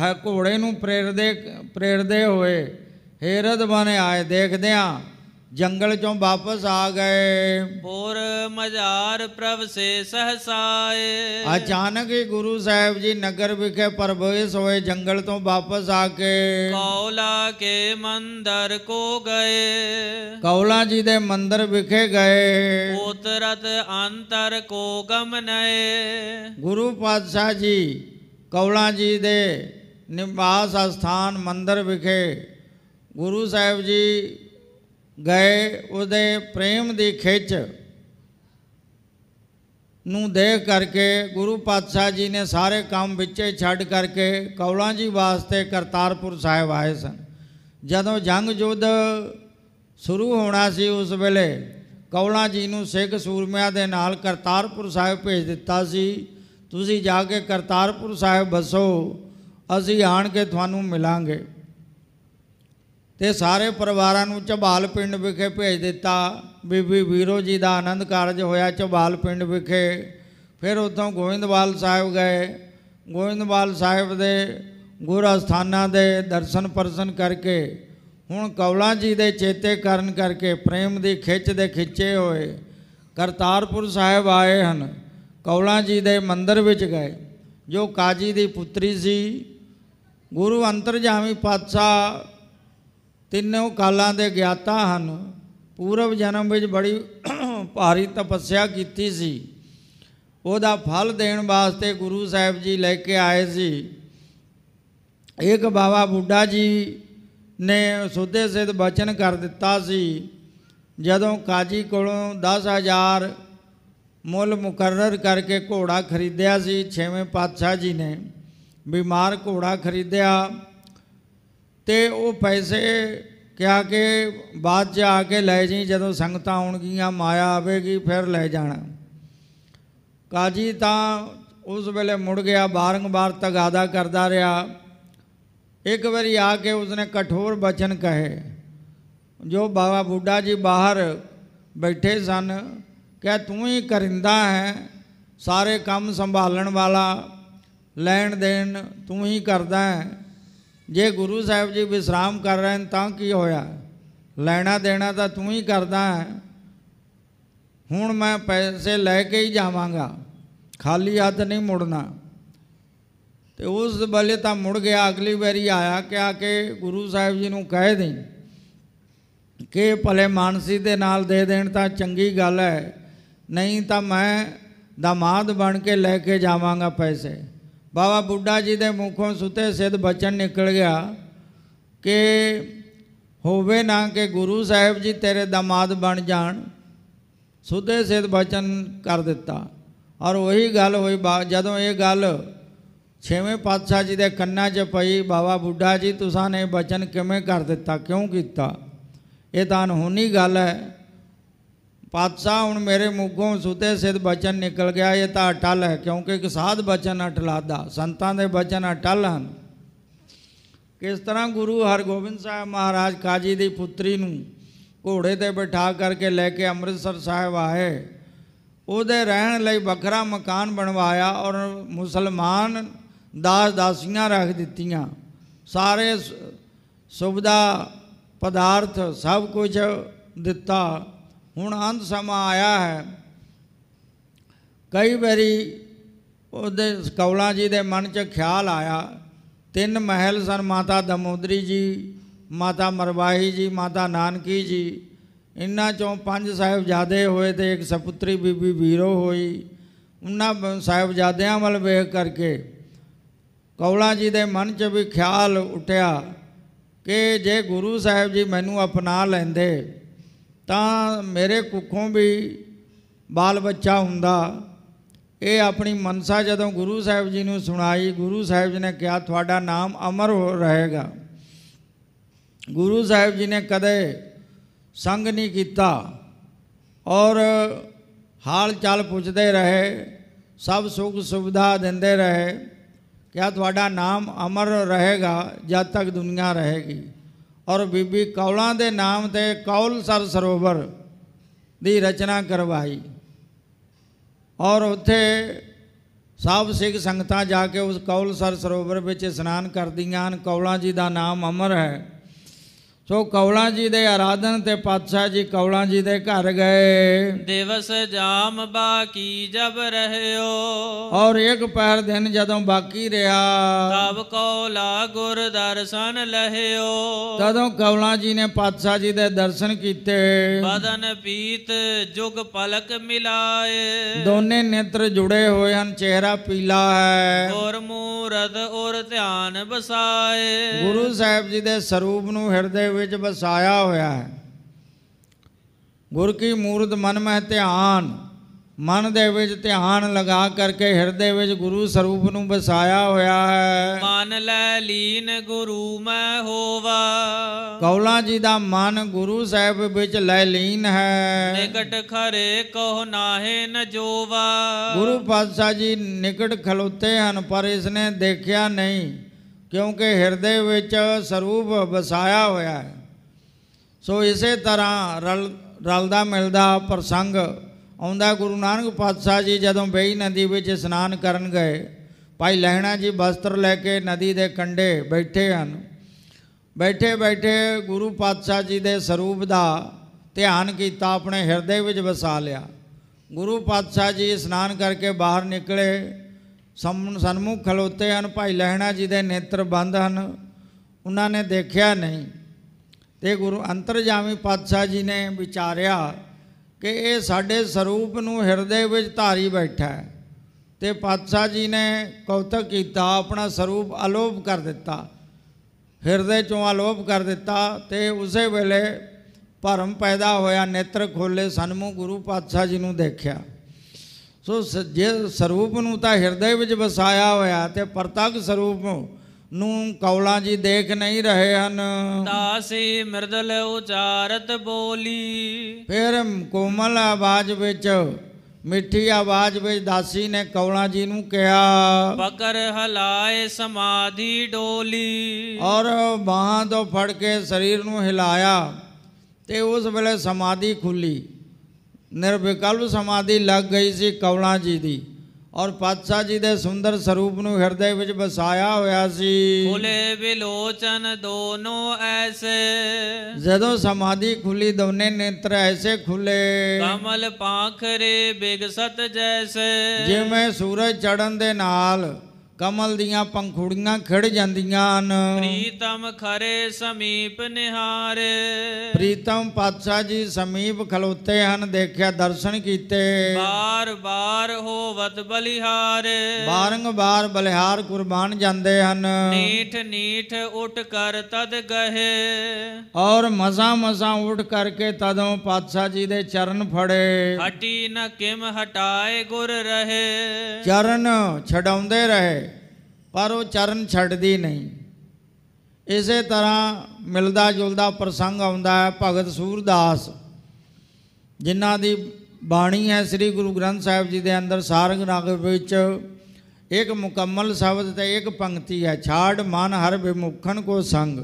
ਹੈ ਘੋੜੇ ਨੂੰ ਪ੍ਰੇਰਦੇ ਪ੍ਰੇਰਦੇ ਹੋਏ ਰਤ ਬਨ ਆਏ ਦੇਖਦਿਆਂ ਜੰਗਲ ਚੋਂ ਵਾਪਸ ਆ ਗਏ ਪੁਰ ਮਜ਼ਾਰ ਪ੍ਰਭ ਸੇ ਸਹਸਾਏ ਅਚਾਨਕ ਹੀ ਗੁਰੂ ਸਾਹਿਬ ਜੀ ਨਗਰ ਵਿਖੇ ਪਰਵੇਸ ਹੋਏ ਜੰਗਲ ਤੋਂ ਵਾਪਸ ਆ ਕੇ ਕੌਲਾ ਕੇ ਮੰਦਰ ਕੋ ਗਏ ਕੌਲਾ ਜੀ ਦੇ ਮੰਦਰ ਵਿਖੇ ਗਏ ਉਤਰਤ ਅੰਤਰ ਕੋ ਗਮਨੈ ਗੁਰੂ ਪਾਤਸ਼ਾਹ ਜੀ ਕੌਲਾ ਜੀ ਦੇ ਨਿਵਾਸ ਸਥਾਨ ਮੰਦਰ ਵਿਖੇ ਗੁਰੂ ਸਾਹਿਬ ਜੀ ਗਏ ਉਹਦੇ ਪ੍ਰੇਮ ਦੀ ਖਿੱਚ ਨੂੰ ਦੇਖ ਕਰਕੇ ਗੁਰੂ ਪਾਤਸ਼ਾਹ ਜੀ ਨੇ ਸਾਰੇ ਕੰਮ ਵਿੱਚੇ ਛੱਡ ਕਰਕੇ ਕੌਲਾਂ ਜੀ ਵਾਸਤੇ ਕਰਤਾਰਪੁਰ ਸਾਹਿਬ ਆਏ ਸਨ ਜਦੋਂ ਜੰਗ ਜੁਦ ਸ਼ੁਰੂ ਹੋਣਾ ਸੀ ਉਸ ਵੇਲੇ ਕੌਲਾਂ ਜੀ ਨੂੰ ਸਿੱਖ ਸੂਰਮਿਆਂ ਦੇ ਨਾਲ ਕਰਤਾਰਪੁਰ ਸਾਹਿਬ ਭੇਜ ਦਿੱਤਾ ਸੀ ਤੁਸੀਂ ਜਾ ਕੇ ਕਰਤਾਰਪੁਰ ਸਾਹਿਬ ਬਸੋ ਅਸੀਂ ਆਣ ਕੇ ਤੁਹਾਨੂੰ ਮਿਲਾਂਗੇ ਤੇ ਸਾਰੇ ਪਰਿਵਾਰਾਂ ਨੂੰ ਝਬਾਲ ਪਿੰਡ ਵਿਖੇ ਭੇਜ ਦਿੱਤਾ ਬੀਬੀ ਵੀਰੋ ਜੀ ਦਾ ਆਨੰਦ ਕਾਰਜ ਹੋਇਆ ਝਬਾਲ ਪਿੰਡ ਵਿਖੇ ਫਿਰ ਉਤੋਂ ਗੋਇੰਦਵਾਲ ਸਾਹਿਬ ਗਏ ਗੋਇੰਦਵਾਲ ਸਾਹਿਬ ਦੇ ਗੁਰ ਅਸਥਾਨਾਂ ਦੇ ਦਰਸ਼ਨ ਪਰਸ਼ਨ ਕਰਕੇ ਹੁਣ ਕੌਲਾ ਜੀ ਦੇ ਚੇਤੇ ਕਰਨ ਕਰਕੇ ਪ੍ਰੇਮ ਦੀ ਖਿੱਚ ਦੇ ਖਿੱਚੇ ਹੋਏ ਕਰਤਾਰਪੁਰ ਸਾਹਿਬ ਆਏ ਹਨ ਕੌਲਾ ਜੀ ਦੇ ਮੰਦਰ ਵਿੱਚ ਗਏ ਜੋ ਕਾਜੀ ਦੀ ਪੁੱਤਰੀ ਸੀ ਗੁਰੂ ਅੰਤਰਜਾਮੀ ਪਾਤਸ਼ਾਹ ਤਿੰਨੋਂ ਕਾਲਾਂ ਦੇ ਗਿਆਤਾ ਹਨ ਪੂਰਵ ਜਨਮ ਵਿੱਚ ਬੜੀ ਭਾਰੀ ਤਪੱਸਿਆ ਕੀਤੀ ਸੀ ਉਹਦਾ ਫਲ ਦੇਣ ਵਾਸਤੇ ਗੁਰੂ ਸਾਹਿਬ ਜੀ ਲੈ ਕੇ ਆਏ ਸੀ ਇੱਕ ਬਾਵਾ ਬੁੱਢਾ ਜੀ ਨੇ ਸੁੱਧੇ ਸਿੱਧ ਬਚਨ ਕਰ ਦਿੱਤਾ ਸੀ ਜਦੋਂ ਕਾਜੀ ਕੋਲੋਂ 10000 ਮੁੱਲ ਮੁਕਰਰ ਕਰਕੇ ਘੋੜਾ ਖਰੀਦਿਆ ਸੀ ਛੇਵੇਂ ਪਾਤਸ਼ਾਹ ਜੀ ਨੇ ਬਿਮਾਰ ਘੋੜਾ ਖਰੀਦਿਆ ਤੇ ਉਹ ਪੈਸੇ ਕਿਹਾ ਕਿ ਬਾਅਦ 'ਚ ਆ ਕੇ ਲੈ ਜੀ ਜਦੋਂ ਸੰਗਤਾਂ ਆਉਣਗੀਆਂ ਮਾਇਆ ਆਵੇਗੀ ਫਿਰ ਲੈ ਜਾਣਾ ਕਾਜੀ ਤਾਂ ਉਸ ਵੇਲੇ ਮੁੜ ਗਿਆ ਬਾਰੰਬਾਰ ਤਗਾਦਾ ਕਰਦਾ ਰਿਹਾ ਇੱਕ ਵਾਰੀ ਆ ਕੇ ਉਸਨੇ ਕਠੋਰ ਬਚਨ ਕਹੇ ਜੋ ਬਾਬਾ ਬੁੱਢਾ ਜੀ ਬਾਹਰ ਬੈਠੇ ਸਨ ਕਹ ਤੂੰ ਹੀ ਕਰਿੰਦਾ ਹੈ ਸਾਰੇ ਕੰਮ ਸੰਭਾਲਣ ਵਾਲਾ ਲੈਣ ਦੇਣ ਤੂੰ ਹੀ ਕਰਦਾ ਹੈ ਜੇ ਗੁਰੂ ਸਾਹਿਬ ਜੀ ਵਿਸਰਾਮ ਕਰ ਰਹੇ ਨੇ ਤਾਂ ਕੀ ਹੋਇਆ ਲੈਣਾ ਦੇਣਾ ਤਾਂ ਤੂੰ ਹੀ ਕਰਦਾ ਹੈ ਹੁਣ ਮੈਂ ਪੈਸੇ ਲੈ ਕੇ ਹੀ ਜਾਵਾਂਗਾ ਖਾਲੀ ਹੱਥ ਨਹੀਂ ਮੁੜਨਾ ਤੇ ਉਸ ਬਲੇ ਤਾਂ ਮੁੜ ਗਿਆ ਅਗਲੀ ਵਾਰੀ ਆਇਆ ਕਿ ਆ ਕੇ ਗੁਰੂ ਸਾਹਿਬ ਜੀ ਨੂੰ ਕਹਿ ਦੇ ਕਿ ਭਲੇ ਮਾਨਸੀ ਦੇ ਨਾਲ ਦੇ ਦੇਣ ਤਾਂ ਚੰਗੀ ਗੱਲ ਹੈ ਨਹੀਂ ਤਾਂ ਮੈਂ ਦਮਾਦ ਬਣ ਕੇ ਲੈ ਕੇ ਜਾਵਾਂਗਾ ਪੈਸੇ ਬਾਬਾ ਬੁੱਢਾ ਜੀ ਦੇ ਮੂੰਹੋਂ ਸੁਤੇ ਸਿੱਧ ਬਚਨ ਨਿਕਲ ਗਿਆ ਕਿ ਹੋਵੇ ਨਾ ਕਿ ਗੁਰੂ ਸਾਹਿਬ ਜੀ ਤੇਰੇ ਦਮਾਦ ਬਣ ਜਾਣ ਸੁਦੇ ਸਿੱਧ ਬਚਨ ਕਰ ਦਿੱਤਾ ਔਰ ਉਹੀ ਗੱਲ ਹੋਈ ਜਦੋਂ ਇਹ ਗੱਲ ਛੇਵੇਂ ਪਾਤਸ਼ਾਹ ਜੀ ਦੇ ਕੰਨਾਂ 'ਚ ਪਈ ਬਾਬਾ ਬੁੱਢਾ ਜੀ ਤੁਸਾਂ ਨੇ ਬਚਨ ਕਿਵੇਂ ਕਰ ਦਿੱਤਾ ਕਿਉਂ ਕੀਤਾ ਇਹ ਤਾਂ ਹੁਣੀ ਗੱਲ ਹੈ ਪਾਤਸ਼ਾਹ ਹੁਣ ਮੇਰੇ ਮੁੱਗੋਂ ਸੁਤੇ ਸਿੱਧ ਬਚਨ ਨਿਕਲ ਗਿਆ ਇਹ ਤਾਂ ਅਟਲ ਹੈ ਕਿਉਂਕਿ ਇੱਕ ਸਾਧ ਬਚਨ ਅਟਲਾਦਾ ਸੰਤਾਂ ਦੇ ਬਚਨ ਅਟਲ ਹਨ ਕਿਸ ਤਰ੍ਹਾਂ ਗੁਰੂ ਹਰਗੋਬਿੰਦ ਸਾਹਿਬ ਮਹਾਰਾਜ ਕਾਜੀ ਦੀ ਪੁੱਤਰੀ ਨੂੰ ਘੋੜੇ ਤੇ ਬਿਠਾ ਕਰਕੇ ਲੈ ਕੇ ਅੰਮ੍ਰਿਤਸਰ ਸਾਹਿਬ ਆਏ ਉਹਦੇ ਰਹਿਣ ਲਈ ਵੱਖਰਾ ਮਕਾਨ ਬਣਵਾਇਆ ਔਰ ਮੁਸਲਮਾਨ ਦਾਸ ਦਾਸੀਆਂ ਰੱਖ ਦਿੱਤੀਆਂ ਸਾਰੇ ਸੁਵਿਧਾ ਪਦਾਰਥ ਸਭ ਕੁਝ ਦਿੱਤਾ ਹੁਣ ਅੰਤ ਸਮਾਂ ਆਇਆ ਹੈ ਕਈ ਵਾਰੀ ਉਹਦੇ ਕੌਲਾ ਜੀ ਦੇ ਮਨ 'ਚ ਖਿਆਲ ਆਇਆ ਤਿੰਨ ਮਹਿਲ ਸਨ ਮਾਤਾ ਦਮੋਦਰੀ ਜੀ ਮਾਤਾ ਮਰਵਾਹੀ ਜੀ ਮਾਤਾ ਨਾਨਕੀ ਜੀ ਇਨਾਂ ਚੋਂ ਪੰਜ ਜਾਦੇ ਹੋਏ ਤੇ ਇੱਕ ਸਪੁੱਤਰੀ ਬੀਬੀ ਵੀਰੋ ਹੋਈ ਉਹਨਾਂ ਜਾਦਿਆਂ ਵੱਲ ਵੇਖ ਕਰਕੇ ਕੌਲਾ ਜੀ ਦੇ ਮਨ 'ਚ ਵੀ ਖਿਆਲ ਉੱਠਿਆ ਕਿ ਜੇ ਗੁਰੂ ਸਾਹਿਬ ਜੀ ਮੈਨੂੰ ਅਪਣਾ ਲੈਂਦੇ ਤਾਂ ਮੇਰੇ ਕੁੱਖੋਂ ਵੀ ਬਾਲ ਬੱਚਾ ਹੁੰਦਾ ਇਹ ਆਪਣੀ ਮਨਸਾ ਜਦੋਂ ਗੁਰੂ ਸਾਹਿਬ ਜੀ ਨੂੰ ਸੁਣਾਈ ਗੁਰੂ ਸਾਹਿਬ ਜੀ ਨੇ ਕਿਹਾ ਤੁਹਾਡਾ ਨਾਮ ਅਮਰ ਹੋ ਰਹੇਗਾ ਗੁਰੂ ਸਾਹਿਬ ਜੀ ਨੇ ਕਦੇ ਸੰਗ ਨਹੀਂ ਕੀਤਾ ਔਰ ਹਾਲ ਚਾਲ ਪੁੱਛਦੇ ਰਹੇ ਸਭ ਸੁਖ ਸੁਵਿਧਾ ਦਿੰਦੇ ਰਹੇ ਕਿਹਾ ਤੁਹਾਡਾ ਨਾਮ ਅਮਰ ਰਹੇਗਾ ਜਦ ਤੱਕ ਦੁਨੀਆ ਰਹੇਗੀ ਔਰ ਬੀਬੀ ਕੌਲਾਂ ਦੇ ਨਾਮ ਤੇ ਕੌਲ ਸਰ ਸਰੋਵਰ ਦੀ ਰਚਨਾ ਕਰਵਾਈ ਔਰ ਉੱਥੇ ਸਭ ਸਿੱਖ ਸੰਗਤਾਂ ਜਾ ਕੇ ਉਸ ਕੌਲ ਸਰ ਸਰੋਵਰ ਵਿੱਚ ਇਸ਼ਨਾਨ ਕਰਦੀਆਂ ਹਨ ਕੌਲਾਂ ਜੀ ਦਾ ਨਾਮ ਅਮਰ ਹੈ ਸੋ ਕੌਲਾਂ ਜੀ ਦੇ ਆਰਾਧਨ ਤੇ ਪਾਤਸ਼ਾਹ ਜੀ ਕੌਲਾਂ ਜੀ ਦੇ ਘਰ ਗਏ ਦਿਵਸ ਜਾਮ ਬਾਕੀ ਜਬ ਰਹਿਓ ਔਰ ਇੱਕ ਪਹਿਰ ਦਿਨ ਜਦੋਂ ਬਾਕੀ ਰਿਹਾ ਤਬ ਕੌਲਾ ਗੁਰ ਦਰਸ਼ਨ ਲਹਿਓ ਤਦੋਂ ਕੌਲਾਂ ਜੀ ਨੇ ਪਾਤਸ਼ਾਹ ਜੀ ਦੇ ਦਰਸ਼ਨ ਕੀਤੇ ਬਦਨ ਪੀਤ ਜੁਗ ਪਲਕ ਮਿਲਾਏ ਦੋਨੇ ਨੇਤਰ ਜੁੜੇ ਹੋਏ ਹਨ ਚਿਹਰਾ ਪੀਲਾ ਹੈ ਔਰ ਮੂਰਤ ਔਰ ਧਿਆਨ ਬਸਾਏ ਗੁਰੂ ਸਾਹਿਬ ਜੀ ਦੇ ਸਰੂਪ ਨੂੰ ਹਿਰਦੇ ਵਿੱਚ ਵਸਾਇਆ ਹੋਇਆ ਹੈ ਗੁਰ ਕੀ ਮੂਰਤ ਮਨ ਮਹਿ ਧਿਆਨ ਮਨ ਦੇ ਵਿੱਚ ਧਿਆਨ ਲਗਾ ਕਰਕੇ ਹਿਰਦੇ ਵਿੱਚ ਗੁਰੂ ਸਰੂਪ ਨੂੰ ਵਸਾਇਆ ਹੋਇਆ ਹੈ ਮਨ ਲੈ ਲੀਨ ਗੁਰੂ ਮੈਂ ਹੋਵਾ ਕੌਲਾ ਜੀ ਦਾ ਮਨ ਗੁਰੂ ਸਾਹਿਬ ਵਿੱਚ ਲੈ ਲੀਨ ਹੈ ਨਿਕਟ ਖਰੇ ਕੋ ਨਾਹੇ ਨ ਜੋਵਾ ਗੁਰੂ ਪਾਤਸ਼ਾਹ ਜੀ ਨਿਕਟ ਖਲੋਤੇ ਹਨ ਪਰ ਇਸ ਨੇ ਦੇਖਿਆ ਨਹੀਂ ਕਿਉਂਕਿ ਹਿਰਦੇ ਵਿੱਚ ਸਰੂਪ ਵਸਾਇਆ ਹੋਇਆ ਹੈ ਸੋ ਇਸੇ ਤਰ੍ਹਾਂ ਰਲ ਰਲਦਾ ਮਿਲਦਾ ਪ੍ਰਸੰਗ ਆਉਂਦਾ ਗੁਰੂ ਨਾਨਕ ਪਾਤਸ਼ਾਹ ਜੀ ਜਦੋਂ ਬੇਈ ਨਦੀ ਵਿੱਚ ਇਸ਼ਨਾਨ ਕਰਨ ਗਏ ਭਾਈ ਲਹਿਣਾ ਜੀ ਵਸਤਰ ਲੈ ਕੇ ਨਦੀ ਦੇ ਕੰਢੇ ਬੈਠੇ ਹਨ ਬੈਠੇ ਬੈਠੇ ਗੁਰੂ ਪਾਤਸ਼ਾਹ ਜੀ ਦੇ ਸਰੂਪ ਦਾ ਧਿਆਨ ਕੀਤਾ ਆਪਣੇ ਹਿਰਦੇ ਵਿੱਚ ਵਸਾ ਲਿਆ ਗੁਰੂ ਪਾਤਸ਼ਾਹ ਜੀ ਇਸ਼ਨਾਨ ਕਰਕੇ ਬਾਹਰ ਨਿਕਲੇ ਸਨਮੁਖ ਖਲੋਤੇ ਹਨ ਭਾਈ ਲਹਿਣਾ ਜੀ ਦੇ ਨੇਤਰ ਬੰਦ ਹਨ ਉਹਨਾਂ ਨੇ ਦੇਖਿਆ ਨਹੀਂ ਤੇ ਗੁਰੂ ਅੰਤਰਜਾਮੀ ਪਾਤਸ਼ਾਹ ਜੀ ਨੇ ਵਿਚਾਰਿਆ ਕਿ ਇਹ ਸਾਡੇ ਸਰੂਪ ਨੂੰ ਹਿਰਦੇ ਵਿੱਚ ਧਾਰੀ ਬੈਠਾ ਹੈ ਤੇ ਪਾਤਸ਼ਾਹ ਜੀ ਨੇ ਕੌਤਕ ਕੀਤਾ ਆਪਣਾ ਸਰੂਪ ਅਲੋਪ ਕਰ ਦਿੱਤਾ ਹਿਰਦੇ ਚੋਂ ਅਲੋਪ ਕਰ ਦਿੱਤਾ ਤੇ ਉਸੇ ਵੇਲੇ ਭਰਮ ਪੈਦਾ ਹੋਇਆ ਨੇਤਰ ਖੋਲੇ ਸਨਮੁਖ ਗੁਰੂ ਪਾਤਸ਼ਾਹ ਜੀ ਨੂੰ ਦੇਖਿਆ ਸੋ ਜੇ ਸਰੂਪ ਨੂੰ ਤਾਂ ਹਿਰਦੇ ਵਿੱਚ ਵਸਾਇਆ ਹੋਇਆ ਤੇ ਪ੍ਰਤੱਖ ਸਰੂਪ ਨੂੰ ਕੌਲਾ ਜੀ ਦੇਖ ਨਹੀਂ ਰਹੇ ਹਨ ਦਾਸੀ ਮਿਰਦਲ ਉਚਾਰਤ ਬੋਲੀ ਫਿਰ ਕੋਮਲ ਆਵਾਜ਼ ਵਿੱਚ ਮਿੱਠੀ ਆਵਾਜ਼ ਵਿੱਚ ਦਾਸੀ ਨੇ ਕੌਲਾ ਜੀ ਨੂੰ ਕਿਹਾ ਬਕਰ ਹਲਾਏ ਸਮਾਧੀ ਡੋਲੀ ਔਰ ਬਾਹਾਂ ਤੋਂ ਫੜ ਕੇ ਸਰੀਰ ਨੂੰ ਹਿਲਾਇਆ ਤੇ ਉਸ ਵੇਲੇ ਸਮਾਧੀ ਖੁੱਲੀ ਨਿਰਵਿਕਲਪ ਸਮਾਧੀ ਲੱਗ ਗਈ ਸੀ ਕਵਲਾ ਜੀ ਦੀ ਔਰ ਪਾਤਸ਼ਾਹ ਜੀ ਦੇ ਸੁੰਦਰ ਸਰੂਪ ਨੂੰ ਹਿਰਦੇ ਵਿੱਚ ਵਸਾਇਆ ਹੋਇਆ ਸੀ ਖੁਲੇ ਬਿਲੋਚਨ ਦੋਨੋ ਐਸੇ ਜਦੋਂ ਸਮਾਧੀ ਖੁੱਲੀ ਦੋਨੇ ਨੇਤਰ ਐਸੇ ਖੁੱਲੇ ਕਮਲ ਪਾਖਰੇ ਬਿਗਸਤ ਜੈਸੇ ਜਿਵੇਂ ਸੂਰਜ ਚੜਨ ਦੇ ਨਾਲ ਕਮਲ ਦੀਆਂ ਪੰਖੂੜੀਆਂ ਖਿੜ ਜਾਂਦੀਆਂ ਹਨ ਪ੍ਰੀਤਮ ਖਰੇ ਸਮੀਪ ਨਿਹਾਰ ਪ੍ਰੀਤਮ ਪਾਤਸ਼ਾਹ ਜੀ ਸਮੀਪ ਖਲੋਤੇ ਹਨ ਦੇਖਿਆ ਦਰਸ਼ਨ ਕੀਤੇ ਬਾਰ ਬਾਰ ਹੋਵਤ ਬਲਿਹਾਰ ਬਾਰੰਗ ਬਾਰ ਬਲਿਹਾਰ ਕੁਰਬਾਨ ਜਾਂਦੇ ਹਨ ਨੀਠ ਨੀਠ ਉਠ ਕਰ ਤਦ ਗਹੇ ਔਰ ਮਜ਼ਾ ਮਜ਼ਾ ਉਠ ਕਰਕੇ ਤਦੋਂ ਪਾਤਸ਼ਾਹ ਜੀ ਦੇ ਚਰਨ ਫੜੇ ਹਟੀ ਨ ਕਿਮ ਹਟਾਏ ਗੁਰ ਰਹੇ ਚਰਨ ਛਡਾਉਂਦੇ ਰਹੇ ਪਰ ਉਹ ਚਰਨ ਛੱਡਦੀ ਨਹੀਂ ਇਸੇ ਤਰ੍ਹਾਂ ਮਿਲਦਾ ਜੁਲਦਾ ਪ੍ਰਸੰਗ ਆਉਂਦਾ ਹੈ ਭਗਤ ਸੂਰਦਾਸ ਜਿਨ੍ਹਾਂ ਦੀ ਬਾਣੀ ਹੈ ਸ੍ਰੀ ਗੁਰੂ ਗ੍ਰੰਥ ਸਾਹਿਬ ਜੀ ਦੇ ਅੰਦਰ ਸਾਰੰਗ ਨਾਗ ਵਿੱਚ ਇੱਕ ਮੁਕੰਮਲ ਸ਼ਬਦ ਤੇ ਇੱਕ ਪੰਕਤੀ ਹੈ ਛਾੜ ਮਨ ਹਰ ਵਿਮੁਖਣ ਕੋ ਸੰਗ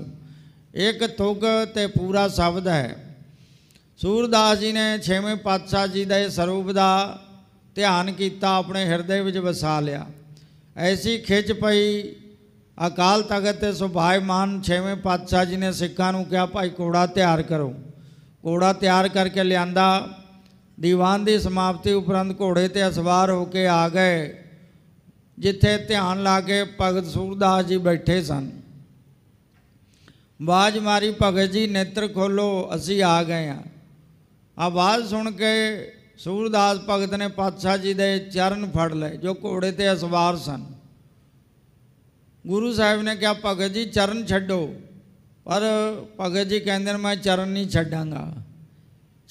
ਇੱਕ ਤੁਗ ਤੇ ਪੂਰਾ ਸ਼ਬਦ ਹੈ ਸੂਰਦਾਸ ਜੀ ਨੇ ਛੇਵੇਂ ਪਾਤਸ਼ਾਹ ਜੀ ਦਾ ਇਹ ਸਰੂਪ ਦਾ ਧਿਆਨ ਕੀਤਾ ਆਪਣੇ ਹਿਰਦੇ ਵਿੱਚ ਵਸਾ ਲਿਆ ਐਸੀ ਖਿੱਚ ਪਈ ਅਕਾਲ ਤਖਤ ਤੇ ਸੁਭਾਈਮਾਨ ਛੇਵੇਂ ਪਾਤਸ਼ਾਹ ਜੀ ਨੇ ਸਿੱਖਾਂ ਨੂੰ ਕਿਹਾ ਭਾਈ ਕੋੜਾ ਤਿਆਰ ਕਰੋ ਕੋੜਾ ਤਿਆਰ ਕਰਕੇ ਲਿਆਂਦਾ ਦੀਵਾਨ ਦੀ ਸਮਾਪਤੀ ਉਪਰੰਤ ਘੋੜੇ ਤੇ ਅਸਵਾਰ ਹੋ ਕੇ ਆ ਗਏ ਜਿੱਥੇ ਧਿਆਨ ਲਾ ਕੇ ਭਗਤ ਸੂਰਦਾਸ ਜੀ ਬੈਠੇ ਸਨ ਆਵਾਜ਼ ਮਾਰੀ ਭਗਤ ਜੀ ਨੇਤਰ ਖੋਲੋ ਅਸੀਂ ਆ ਗਏ ਆ ਆਵਾਜ਼ ਸੁਣ ਕੇ सूरदास भगत ने पातशाह जी दे चरण फड़ ले जो घोड़े ते असवार सन गुरु साहब ने कहा भगत जी चरण छड़ो पर भगत जी कहें मैं चरण नहीं छड़ांगा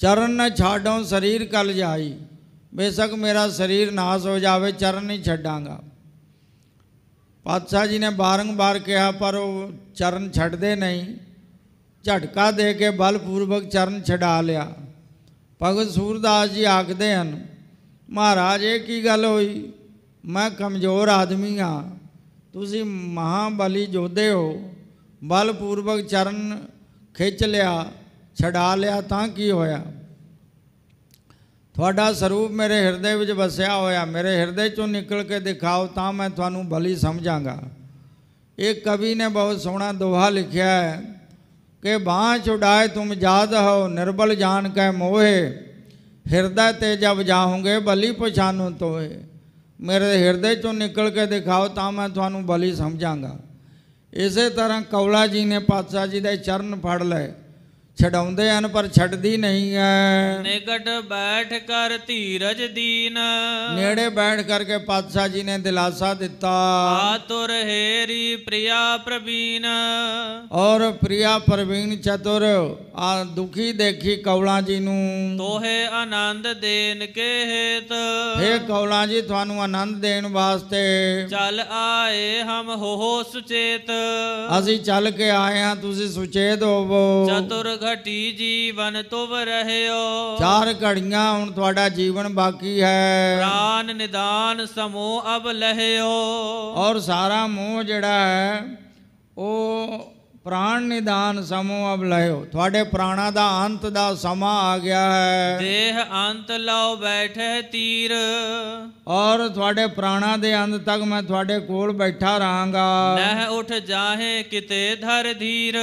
चरण न छाड़ो शरीर कल जाई बेशक मेरा शरीर नाश हो जाए चरण नहीं छड़ांगा पातशाह जी ने बारंग बार कहा पर चरण छड़ते नहीं झटका दे के बलपूर्वक चरण छड़ा लिया ਭਗਤ ਸੂਰਦਾਸ ਜੀ ਆਖਦੇ ਹਨ ਮਹਾਰਾਜ ਇਹ ਕੀ ਗੱਲ ਹੋਈ ਮੈਂ ਕਮਜ਼ੋਰ ਆਦਮੀ ਆ ਤੁਸੀਂ ਮਹਾਬਲੀ ਜੋਧੇ ਹੋ ਬਲਪੂਰਵਕ ਚਰਨ ਖਿੱਚ ਲਿਆ ਛਡਾ ਲਿਆ ਤਾਂ ਕੀ ਹੋਇਆ ਤੁਹਾਡਾ ਸਰੂਪ ਮੇਰੇ ਹਿਰਦੇ ਵਿੱਚ ਵਸਿਆ ਹੋਇਆ ਮੇਰੇ ਹਿਰਦੇ ਚੋਂ ਨਿਕਲ ਕੇ ਦਿਖਾਓ ਤਾਂ ਮੈਂ ਤੁਹਾਨੂੰ ਭਲੀ ਸਮਝਾਂਗਾ ਇਹ ਕਵੀ ਨੇ ਬਹੁਤ ਸੋਹਣਾ ਦੋਹਾ ਲਿਖਿਆ ਹੈ ਕਿ ਬਾਹ ਛੁਡਾਏ ਤੁਮ ਜਾਦ ਹੋ ਨਿਰਬਲ ਜਾਨ ਕੈ ਮੋਹੇ ਹਿਰਦੈ ਤੇ ਜਬ ਜਾਹੂਗੇ ਬਲੀ ਪਛਾਨੋ ਤੋਏ ਮੇਰੇ ਹਿਰਦੇ ਚੋਂ ਨਿਕਲ ਕੇ ਦਿਖਾਓ ਤਾਂ ਮੈਂ ਤੁਹਾਨੂੰ ਬਲੀ ਸਮਝਾਂਗਾ ਇਸੇ ਤਰ੍ਹਾਂ ਕੌਲਾ ਜੀ ਨੇ ਪਾਤਸ਼ਾਹ ਜੀ ਦੇ ਚਰਨ ਫੜ ਲਏ ਛਡਾਉਂਦੇ ਹਨ ਪਰ ਛੱਡਦੀ ਨਹੀਂ ਹੈ ਨਿਕਟ ਬੈਠ ਕਰ ਧੀਰਜ ਦੀਨ ਨੇੜੇ ਬੈਠ ਕਰਕੇ ਪਾਤਸ਼ਾਹ ਜੀ ਨੇ ਦਿਲਾਸਾ ਦਿੱਤਾ ਆਤੁਰ ਹੇਰੀ ਪ੍ਰਿਆ ਪ੍ਰਵੀਨ ਔਰ ਪ੍ਰਿਆ ਪ੍ਰਵੀਨ ਚਤੁਰ ਆ ਦੁਖੀ ਦੇਖੀ ਕੌਲਾ ਜੀ ਨੂੰ ਤੋਹੇ ਆਨੰਦ ਦੇਨ ਕੇ ਹੇਤ ਹੇ ਕੌਲਾ ਜੀ ਤੁਹਾਨੂੰ ਆਨੰਦ ਦੇਣ ਵਾਸਤੇ ਚੱਲ ਆਏ ਹਮ ਹੋ ਸੁਚੇਤ ਅਸੀਂ ਚੱਲ ਕੇ ਆਏ ਹਾਂ ਤੁਸੀਂ ਸੁਚੇਤ ਹੋਵੋ ਚਤੁਰ ਘਟੀ ਜੀਵਨ ਤੁਵ ਰਹਿਓ ਚਾਰ ਘੜੀਆਂ ਹੁਣ ਤੁਹਾਡਾ ਜੀਵਨ ਬਾਕੀ ਹੈ ਪ੍ਰਾਨ ਨਿਦਾਨ ਸਮੋ ਅਬ ਲਹਿਓ ਔਰ ਸਾਰਾ ਮੋਹ ਜਿਹੜਾ ਹੈ ਉਹ ਪ੍ਰਾਣ ਨਿਦਾਨ ਸਮੋ ਅਬ ਲਾਇਓ ਤੁਹਾਡੇ ਪ੍ਰਾਣਾ ਦਾ ਅੰਤ ਦਾ ਸਮਾ ਆ ਗਿਆ ਹੈ ਦੇਹ ਅੰਤ ਲਾਉ ਬੈਠੇ ਤੀਰ ਔਰ ਤੁਹਾਡੇ ਪ੍ਰਾਣਾ ਦੇ ਅੰਤ ਤੱਕ ਮੈਂ ਤੁਹਾਡੇ ਕੋਲ ਬੈਠਾ ਰਹਾਂਗਾ ਨਹ ਉਠ ਜਾਹੇ ਕਿਤੇ ਧਰ ਧੀਰ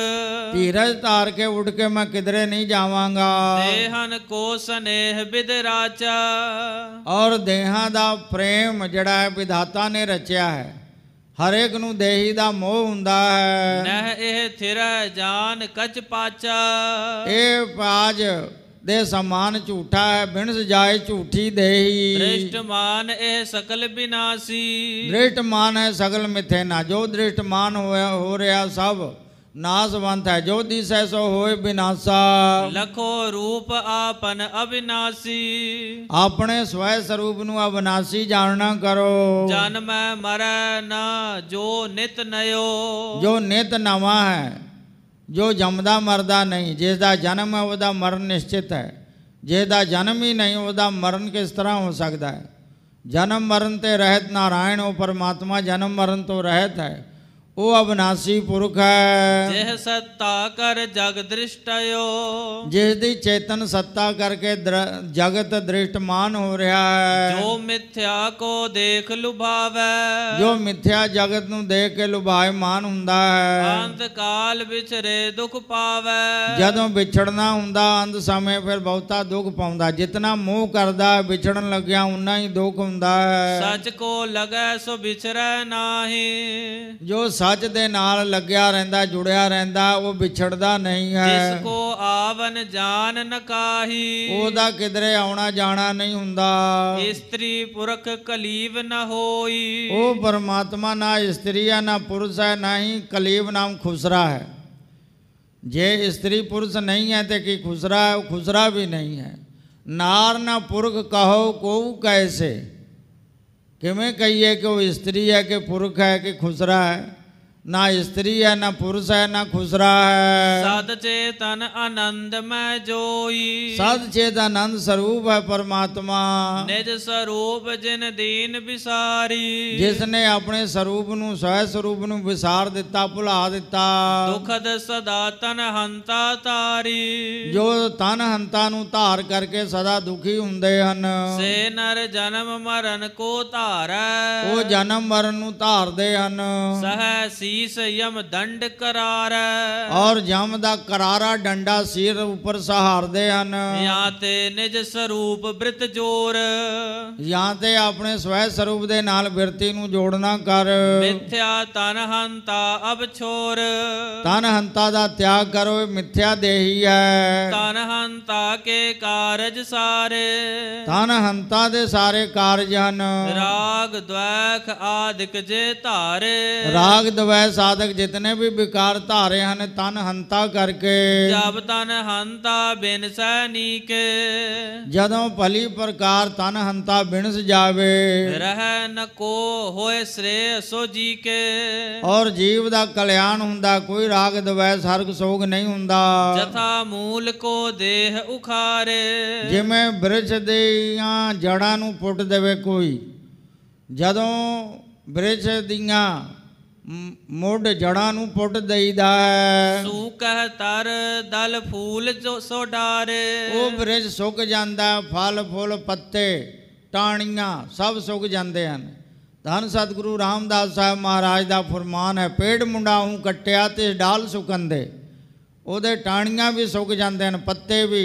ਧੀਰਜ ਧਾਰ ਕੇ ਉੱਡ ਕੇ ਮੈਂ ਕਿਧਰੇ ਨਹੀਂ ਜਾਵਾਂਗਾ ਦੇਹਨ ਕੋ ਸਨੇਹ ਰਾਚਾ ਔਰ ਦੇਹਾਂ ਦਾ ਪ੍ਰੇਮ ਜਿਹੜਾ ਹੈ ਵਿਧਾਤਾ ਨੇ ਰਚਿਆ ਹੈ ਹਰੇਕ ਨੂੰ ਦੇਹੀ ਦਾ ਮੋਹ ਹੁੰਦਾ ਹੈ ਨਹਿ ਇਹ ਥਿਰੈ ਜਾਨ ਕਚ ਪਾਚਾ ਇਹ ਪਾਜ ਦੇ ਸਮਾਨ ਝੂਠਾ ਹੈ ਬਿਨਸ ਜਾਏ ਝੂਠੀ ਦੇਹੀ ਦ੍ਰਿਸ਼ਟਮਾਨ ਇਹ ਸਕਲ ਬਿਨਾਸੀ ਦ੍ਰਿਸ਼ਟਮਾਨ ਹੈ ਸਗਲ ਮਿਥੇ ਨਾ ਜੋ ਦ੍ਰਿਸ਼ਟਮਾਨ ਹੋਇਆ ਹੋ ਰਿਹਾ ਸਭ ਨਾਸਵੰਤ ਹੈ ਜੋ ਦਿਸੈ ਸੋ ਹੋਏ ਬਿਨਾਸਾ ਲਖੋ ਰੂਪ ਆਪਨ ਅਬਿਨਾਸੀ ਆਪਣੇ ਸਵੈ ਸਰੂਪ ਨੂੰ ਅਬਿਨਾਸੀ ਜਾਣਨਾ ਕਰੋ ਜਨਮ ਮਰੈ ਨਾ ਜੋ ਨਿਤ ਨਯੋ ਜੋ ਨਿਤ ਨਵਾਂ ਹੈ ਜੋ ਜੰਮਦਾ ਮਰਦਾ ਨਹੀਂ ਜਿਸ ਦਾ ਜਨਮ ਹੈ ਉਹਦਾ ਮਰਨ ਨਿਸ਼ਚਿਤ ਹੈ ਜਿਸ ਦਾ ਜਨਮ ਹੀ ਨਹੀਂ ਉਹਦਾ ਮਰਨ ਕਿਸ ਤਰ੍ਹਾਂ ਹੋ ਸਕਦਾ ਹੈ ਜਨਮ ਮਰਨ ਤੇ ਰਹਿਤ ਨਾਰਾਇਣ ਉਹ ਪਰਮਾਤਮਾ ਜਨਮ ਮਰਨ ਤੋਂ ਰਹਿਤ ਹੈ ਉਹ ਅਬਨਾਸੀ ਪੁਰਖ ਹੈ ਜਿਹ ਸੱਤਾ ਕਰ ਜਗ ਦ੍ਰਿਸ਼ਟਿਓ ਜਿਸ ਦੀ ਚੇਤਨ ਸੱਤਾ ਕਰਕੇ ਜਗਤ ਦ੍ਰਿਸ਼ਟਮਾਨ ਹੋ ਰਿਹਾ ਹੈ ਜੋ ਮਿੱਥਿਆ ਕੋ ਦੇਖ ਲੁਭਾਵੇ ਜੋ ਮਿੱਥਿਆ ਜਗਤ ਨੂੰ ਦੇਖ ਕੇ ਲੁਭਾਇਮਾਨ ਹੁੰਦਾ ਹੈ ਅੰਤ ਕਾਲ ਰੇ ਦੁਖ ਪਾਵੇ ਜਦੋਂ ਵਿਛੜਨਾ ਹੁੰਦਾ ਅੰਤ ਸਮੇਂ ਫਿਰ ਬਹੁਤਾ ਦੁਖ ਪਾਉਂਦਾ ਜਿਤਨਾ ਮੋਹ ਕਰਦਾ ਵਿਛੜਨ ਲੱਗਿਆ ਉਨਾ ਹੀ ਦੁਖ ਹੁੰਦਾ ਹੈ ਸੱਚ ਕੋ ਲਗੈ ਸੋ ਵਿਚਰੈ ਨਾਹੀ ਜੋ ਸੱਚ ਦੇ ਨਾਲ ਲੱਗਿਆ ਰਹਿੰਦਾ ਜੁੜਿਆ ਰਹਿੰਦਾ ਉਹ ਵਿਛੜਦਾ ਨਹੀਂ ਹੈ ਜਿਸ ਕੋ ਆਵਨ ਜਾਨ ਨਕਾਹੀ ਉਹਦਾ ਕਿਧਰੇ ਆਉਣਾ ਜਾਣਾ ਨਹੀਂ ਹੁੰਦਾ ਇਸਤਰੀ ਪੁਰਖ ਕਲੀਵ ਨ ਹੋਈ ਉਹ ਪਰਮਾਤਮਾ ਨਾ ਇਸਤਰੀ ਆ ਨਾ ਪੁਰਸ਼ ਹੈ ਨਾ ਹੀ ਕਲੀਵ ਨਾਮ ਖੁਸਰਾ ਹੈ ਜੇ ਇਸਤਰੀ ਪੁਰਸ਼ ਨਹੀਂ ਹੈ ਤੇ ਕੀ ਖੁਸਰਾ ਹੈ ਉਹ ਖੁਸਰਾ ਵੀ ਨਹੀਂ ਹੈ ਨਾਰ ਨਾ ਪੁਰਖ ਕਹੋ ਕੋ ਕੈਸੇ ਕਿਵੇਂ ਕਹੀਏ ਕਿ ਉਹ ਇਸਤਰੀ ਹੈ ਕਿ ਪੁਰਖ ਹੈ ਕਿ ਖੁਸਰਾ ਹੈ ਨਾ ਇਸਤਰੀ ਹੈ ਨਾ ਪੁਰਸ਼ ਹੈ ਨਾ ਖੁਸਰਾ ਹੈ ਸਦ ਚੇਤਨ ਆਨੰਦ ਮੈਂ ਜੋਈ ਸਦ ਚੇਤਨ ਆਨੰਦ ਸਰੂਪ ਹੈ ਪਰਮਾਤਮਾ ਨਿਜ ਸਰੂਪ ਜਿਨ ਦੀਨ ਵਿਸਾਰੀ ਜਿਸ ਨੇ ਆਪਣੇ ਸਰੂਪ ਨੂੰ ਸਹਿ ਸਰੂਪ ਨੂੰ ਵਿਸਾਰ ਦਿੱਤਾ ਭੁਲਾ ਦਿੱਤਾ ਦੁਖਦ ਸਦਾ ਤਨ ਹੰਤਾ ਤਾਰੀ ਜੋ ਤਨ ਹੰਤਾ ਨੂੰ ਧਾਰ ਕਰਕੇ ਸਦਾ ਦੁਖੀ ਹੁੰਦੇ ਹਨ ਸੇ ਨਰ ਜਨਮ ਮਰਨ ਕੋ ਧਾਰੈ ਉਹ ਜਨਮ ਮਰਨ ਨੂੰ ਧਾਰਦੇ ਹਨ ਸਹਿ ਸੀ ਸੀਸ ਯਮ ਦੰਡ ਕਰਾਰ ਔਰ ਜਮ ਦਾ ਕਰਾਰਾ ਡੰਡਾ ਸਿਰ ਉੱਪਰ ਸਹਾਰਦੇ ਹਨ ਜਾਂ ਤੇ ਨਿਜ ਸਰੂਪ ਬ੍ਰਿਤ ਜੋਰ ਜਾਂ ਤੇ ਆਪਣੇ ਸਵੈ ਸਰੂਪ ਦੇ ਨਾਲ ਬਿਰਤੀ ਨੂੰ ਜੋੜਨਾ ਕਰ ਮਿੱਥਿਆ ਤਨ ਹੰਤਾ ਅਬ ਛੋਰ ਤਨ ਹੰਤਾ ਦਾ ਤਿਆਗ ਕਰੋ ਮਿੱਥਿਆ ਦੇਹੀ ਹੈ ਤਨ ਹੰਤਾ ਕੇ ਕਾਰਜ ਸਾਰੇ ਤਨ ਹੰਤਾ ਦੇ ਸਾਰੇ ਕਾਰਜ ਹਨ ਰਾਗ ਦ્વੈਖ ਆਦਿਕ ਜੇ ਧਾਰੇ ਰਾਗ ਦ્વੈ ਹੈ ਸਾਧਕ ਜਿਤਨੇ ਵੀ ਵਿਕਾਰ ਧਾਰੇ ਹਨ ਤਨ ਹੰਤਾ ਕਰਕੇ ਜਬ ਤਨ ਹੰਤਾ ਬਿਨਸੈ ਨੀਕ ਜਦੋਂ ਭਲੀ ਪ੍ਰਕਾਰ ਤਨ ਹੰਤਾ ਬਿਨਸ ਜਾਵੇ ਰਹਿ ਨ ਕੋ ਹੋਏ ਸ੍ਰੇ ਸੋ ਜੀ ਕੇ ਔਰ ਜੀਵ ਦਾ ਕਲਿਆਣ ਹੁੰਦਾ ਕੋਈ ਰਾਗ ਦਵੈ ਸਰਗ ਸੋਗ ਨਹੀਂ ਹੁੰਦਾ ਜਥਾ ਮੂਲ ਕੋ ਦੇਹ ਉਖਾਰੇ ਜਿਵੇਂ ਬ੍ਰਿਛ ਦੀਆਂ ਜੜਾਂ ਨੂੰ ਪੁੱਟ ਦੇਵੇ ਕੋਈ ਜਦੋਂ ਬ੍ਰਿਛ ਦੀਆਂ ਮੋੜ ਜੜਾਂ ਨੂੰ ਪੁੱਟ ਦਈਦਾ ਹੈ ਸੂਕਹ ਤਰ ਦਲ ਫੂਲ ਸੋ ਡਾਰ ਉਹ ਬ੍ਰਿਜ ਸੁੱਕ ਜਾਂਦਾ ਫਲ ਫੁੱਲ ਪੱਤੇ ਟਾਣੀਆਂ ਸਭ ਸੁੱਕ ਜਾਂਦੇ ਹਨ ਧੰਨ ਸਤਿਗੁਰੂ ਰਾਮਦਾਸ ਸਾਹਿਬ ਮਹਾਰਾਜ ਦਾ ਫਰਮਾਨ ਹੈ ਪੇੜ ਮੁੰਡਾ ਹੂੰ ਕਟਿਆ ਤੇ ਡਾਲ ਸੁਕੰਦੇ ਉਹਦੇ ਟਾਣੀਆਂ ਵੀ ਸੁੱਕ ਜਾਂਦੇ ਹਨ ਪੱਤੇ ਵੀ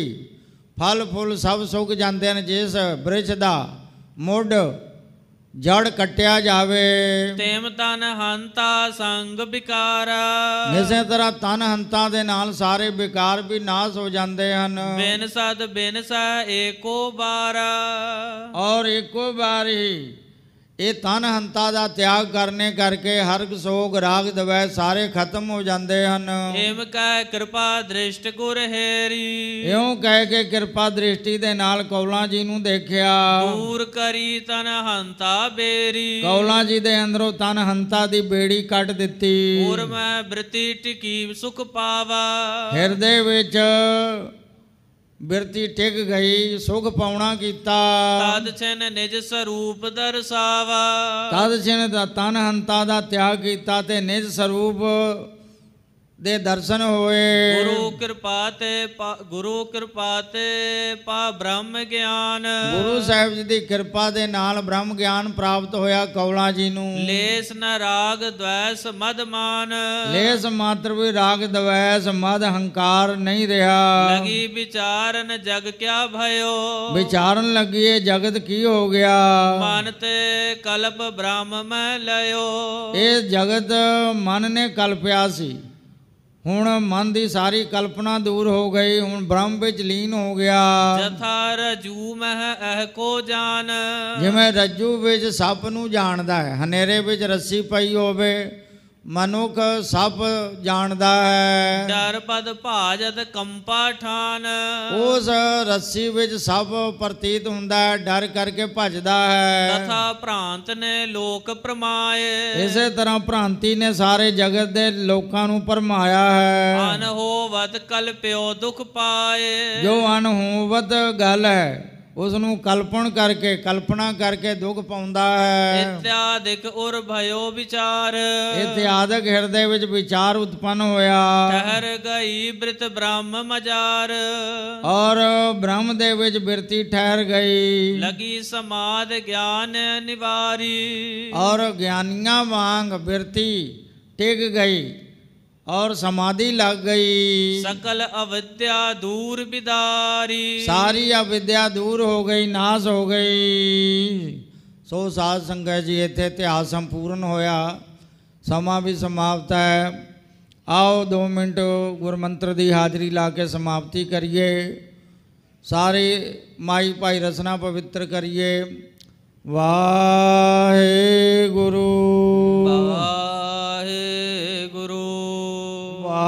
ਫਲ ਫੁੱਲ ਸਭ ਸੁੱਕ ਜਾਂਦੇ ਹਨ ਜਿਸ ਬ੍ਰਿਜ ਦਾ ਮੋੜ ਜੜ ਕਟਿਆ ਜਾਵੇ ਤੇਮ ਤਨ ਹੰਤਾ ਸੰਗ ਵਿਕਾਰ ਜਿਸੇ ਤਰ੍ਹਾਂ ਤਨ ਹੰਤਾ ਦੇ ਨਾਲ ਸਾਰੇ ਵਿਕਾਰ ਵੀ ਨਾਸ ਹੋ ਜਾਂਦੇ ਹਨ ਬਿਨ ਸਦ ਬਿਨ ਸਾ ਏਕੋ ਬਾਰ ਔਰ ਏਕੋ ਬਾਰ ਹੀ ਇਹ ਤਨ ਹੰਤਾ ਦਾ ਤਿਆਗ ਕਰਨੇ ਕਰਕੇ ਹਰ ਸੋਗ ਰਾਗ ਦਵੈ ਸਾਰੇ ਖਤਮ ਹੋ ਜਾਂਦੇ ਹਨ ਏਮ ਕੈ ਕਿਰਪਾ ਦ੍ਰਿਸ਼ਟ ਗੁਰ ਹੈਰੀ ਇਉਂ ਕਹਿ ਕੇ ਕਿਰਪਾ ਦ੍ਰਿਸ਼ਟੀ ਦੇ ਨਾਲ ਕੌਲਾ ਜੀ ਨੂੰ ਦੇਖਿਆ ਦੂਰ ਕਰੀ ਤਨ ਹੰਤਾ 베ਰੀ ਕੌਲਾ ਜੀ ਦੇ ਅੰਦਰੋਂ ਤਨ ਹੰਤਾ ਦੀ ਬੇੜੀ ਕੱਟ ਦਿੱਤੀ ਹੋਰ ਮੈਂ ਬ੍ਰਿਤੀ ਟਿਕੀ ਸੁਖ ਪਾਵਾ ਹਿਰਦੇ ਵਿੱਚ ਬਿਰਤੀ ਟਿਕ ਗਈ ਸੁਖ ਪਾਉਣਾ ਕੀਤਾ ਤਦ ਛਿਨ ਨਿਜ ਸਰੂਪ ਦਰਸਾਵਾ ਤਦ ਛਿਨ ਦਾ ਤਨ ਹੰਤਾ ਦਾ ਤਿਆਗ ਕੀਤਾ ਤੇ ਨਿਜ ਸਰੂਪ ਦੇ ਦਰਸ਼ਨ ਹੋਏ ਗੁਰੂ ਕਿਰਪਾ ਤੇ ਗੁਰੂ ਕਿਰਪਾ ਤੇ ਪਾ ਬ੍ਰਹਮ ਗਿਆਨ ਗੁਰੂ ਸਾਹਿਬ ਜੀ ਦੀ ਕਿਰਪਾ ਦੇ ਨਾਲ ਬ੍ਰਹਮ ਗਿਆਨ ਪ੍ਰਾਪਤ ਹੋਇਆ ਕੌਲਾ ਜੀ ਨੂੰ ਲੇਸ ਨ ਰਾਗ ਦ્વੈਸ ਮਦਮਾਨ ਲੇਸ ਮਾਤਰ ਵੀ ਰਾਗ ਦ્વੈਸ ਮਦ ਹੰਕਾਰ ਨਹੀਂ ਰਿਹਾ ਲਗੀ ਵਿਚਾਰਨ ਜਗ ਕਿਆ ਭਇਓ ਵਿਚਾਰਨ ਲੱਗੀਏ ਜਗਤ ਕੀ ਹੋ ਗਿਆ ਮਨ ਤੇ ਕਲਪ ਬ੍ਰਹਮ ਮੈਂ ਲਇਓ ਇਹ ਜਗਤ ਮਨ ਨੇ ਕਲਪਿਆ ਸੀ ਹੁਣ ਮਨ ਦੀ ਸਾਰੀ ਕਲਪਨਾ ਦੂਰ ਹੋ ਗਈ ਹੁਣ ਬ੍ਰਹਮ ਵਿੱਚ ਲੀਨ ਹੋ ਗਿਆ ਜਥਾ ਰਜੂ ਮਹ ਅਹ ਕੋ ਜਾਣ ਜਿਵੇਂ ਰਜੂ ਵਿੱਚ ਸੱਪ ਨੂੰ ਜਾਣਦਾ ਹੈ ਹਨੇਰੇ ਵਿੱਚ ਰੱਸੀ ਪਈ ਹੋਵੇ ਮਨੁਖ ਸਭ ਜਾਣਦਾ ਹੈ ਡਰ ਪਦ ਭਾਜਤ ਕੰਪਾ ਠਾਨ ਉਸ ਰੱਸੀ ਵਿੱਚ ਸਭ ਪ੍ਰਤੀਤ ਹੁੰਦਾ ਹੈ ਡਰ ਕਰਕੇ ਭਜਦਾ ਹੈ ਤਥਾ ਭ੍ਰਾਂਤ ਨੇ ਲੋਕ ਪਰਮਾਏ ਇਸੇ ਤਰ੍ਹਾਂ ਭ੍ਰਾਂਤੀ ਨੇ ਸਾਰੇ ਜਗਤ ਦੇ ਲੋਕਾਂ ਨੂੰ ਪਰਮਾਇਆ ਹੈ ਅਨ ਹੋਵਤ ਕਲ ਪਿਓ ਦੁਖ ਪਾਏ ਜੋ ਅਨ ਹੋਵਤ ਗੱਲ ਹੈ ਉਸ ਨੂੰ ਕਲਪਨ ਕਰਕੇ ਕਲਪਨਾ ਕਰਕੇ ਦੁੱਖ ਪਾਉਂਦਾ ਹੈ ਇਤਿਆਦਿਕ ਉਰ ਭਇਓ ਵਿਚਾਰ ਇਤਿਆਦਿਕ ਹਿਰਦੇ ਵਿੱਚ ਵਿਚਾਰ ਉਤਪੰਨ ਹੋਇਆ ਠਹਿਰ ਗਈ ਬ੍ਰਿਤ ਬ੍ਰਹਮ ਮਜਾਰ ਔਰ ਬ੍ਰਹਮ ਦੇ ਵਿੱਚ ਬਿਰਤੀ ਠਹਿਰ ਗਈ ਲਗੀ ਸਮਾਦ ਗਿਆਨ ਨਿਵਾਰੀ ਔਰ ਗਿਆਨੀਆਂ ਵਾਂਗ ਬਿਰਤੀ ਟਿਕ ਗਈ ਔਰ समाधि ਲੱਗ ਗਈ ਸਕਲ अविद्या ਦੂਰ बिदारी ਸਾਰੀ ਅਵਿਦਿਆ ਦੂਰ ਹੋ ਗਈ ਨਾਸ ਹੋ ਗਈ ਸੋ ਸਾਧ ਸੰਗਤ ਜੀ ਇੱਥੇ ਇਤਿਹਾਸ ਸੰਪੂਰਨ ਹੋਇਆ ਸਮਾਂ ਵੀ ਸਮਾਪਤ ਹੈ ਆਓ 2 ਮਿੰਟ ਗੁਰਮੰਤਰ ਦੀ ਹਾਜ਼ਰੀ ਲਾ ਕੇ ਸਮਾਪਤੀ ਕਰੀਏ ਸਾਰੇ ਮਾਈ ਭਾਈ ਰਸਨਾ ਪਵਿੱਤਰ ਕਰੀਏ ਵਾਹਿਗੁਰੂ ਵਾਹਿਗੁਰੂ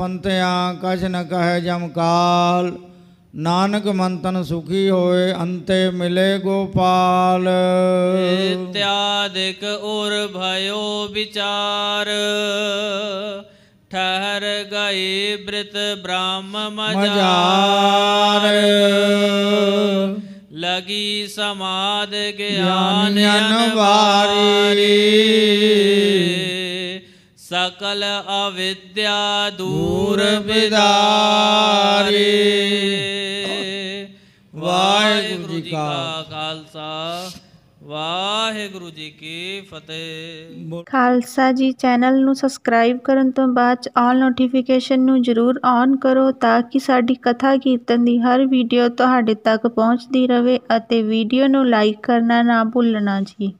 ਪੰਤਿਆ ਕਛ ਨ ਕਹੈ ਜਮ ਕਾਲ ਨਾਨਕ ਮੰਤਨ ਸੁਖੀ ਹੋਏ ਅੰਤੇ ਮਿਲੇ ਗੋਪਾਲ ਇਤਿਆਦਿਕ ਉਰ ਭਇਓ ਵਿਚਾਰ ਠਹਿਰ ਗਏ ਬ੍ਰਿਤ ਬ੍ਰਹਮ ਮਜਾਰ ਲਗੀ ਸਮਾਦ ਗਿਆਨ ਅਨਵਾਰੀ ਸਕਲ ਅਵਿਦਿਆ ਦੂਰ ਬਿਦਾਰੇ ਵਾਹਿਗੁਰੂ ਜੀ ਕਾ ਖਾਲਸਾ ਵਾਹਿਗੁਰੂ ਜੀ ਕੀ ਫਤਿਹ ਖਾਲਸਾ ਜੀ ਚੈਨਲ ਨੂੰ ਸਬਸਕ੍ਰਾਈਬ ਕਰਨ ਤੋਂ ਬਾਅਦ ਆਲ ਨੋਟੀਫਿਕੇਸ਼ਨ ਨੂੰ ਜਰੂਰ ਆਨ ਕਰੋ ਤਾਂ ਕਿ ਸਾਡੀ ਕਥਾ ਕੀਰਤਨ ਦੀ ਹਰ ਵੀਡੀਓ ਤੁਹਾਡੇ ਤੱਕ ਪਹੁੰਚਦੀ ਰਹੇ ਅਤੇ ਵੀਡੀਓ ਨੂੰ ਲਾਈਕ ਕਰਨਾ ਨਾ ਭੁੱਲਣਾ ਜੀ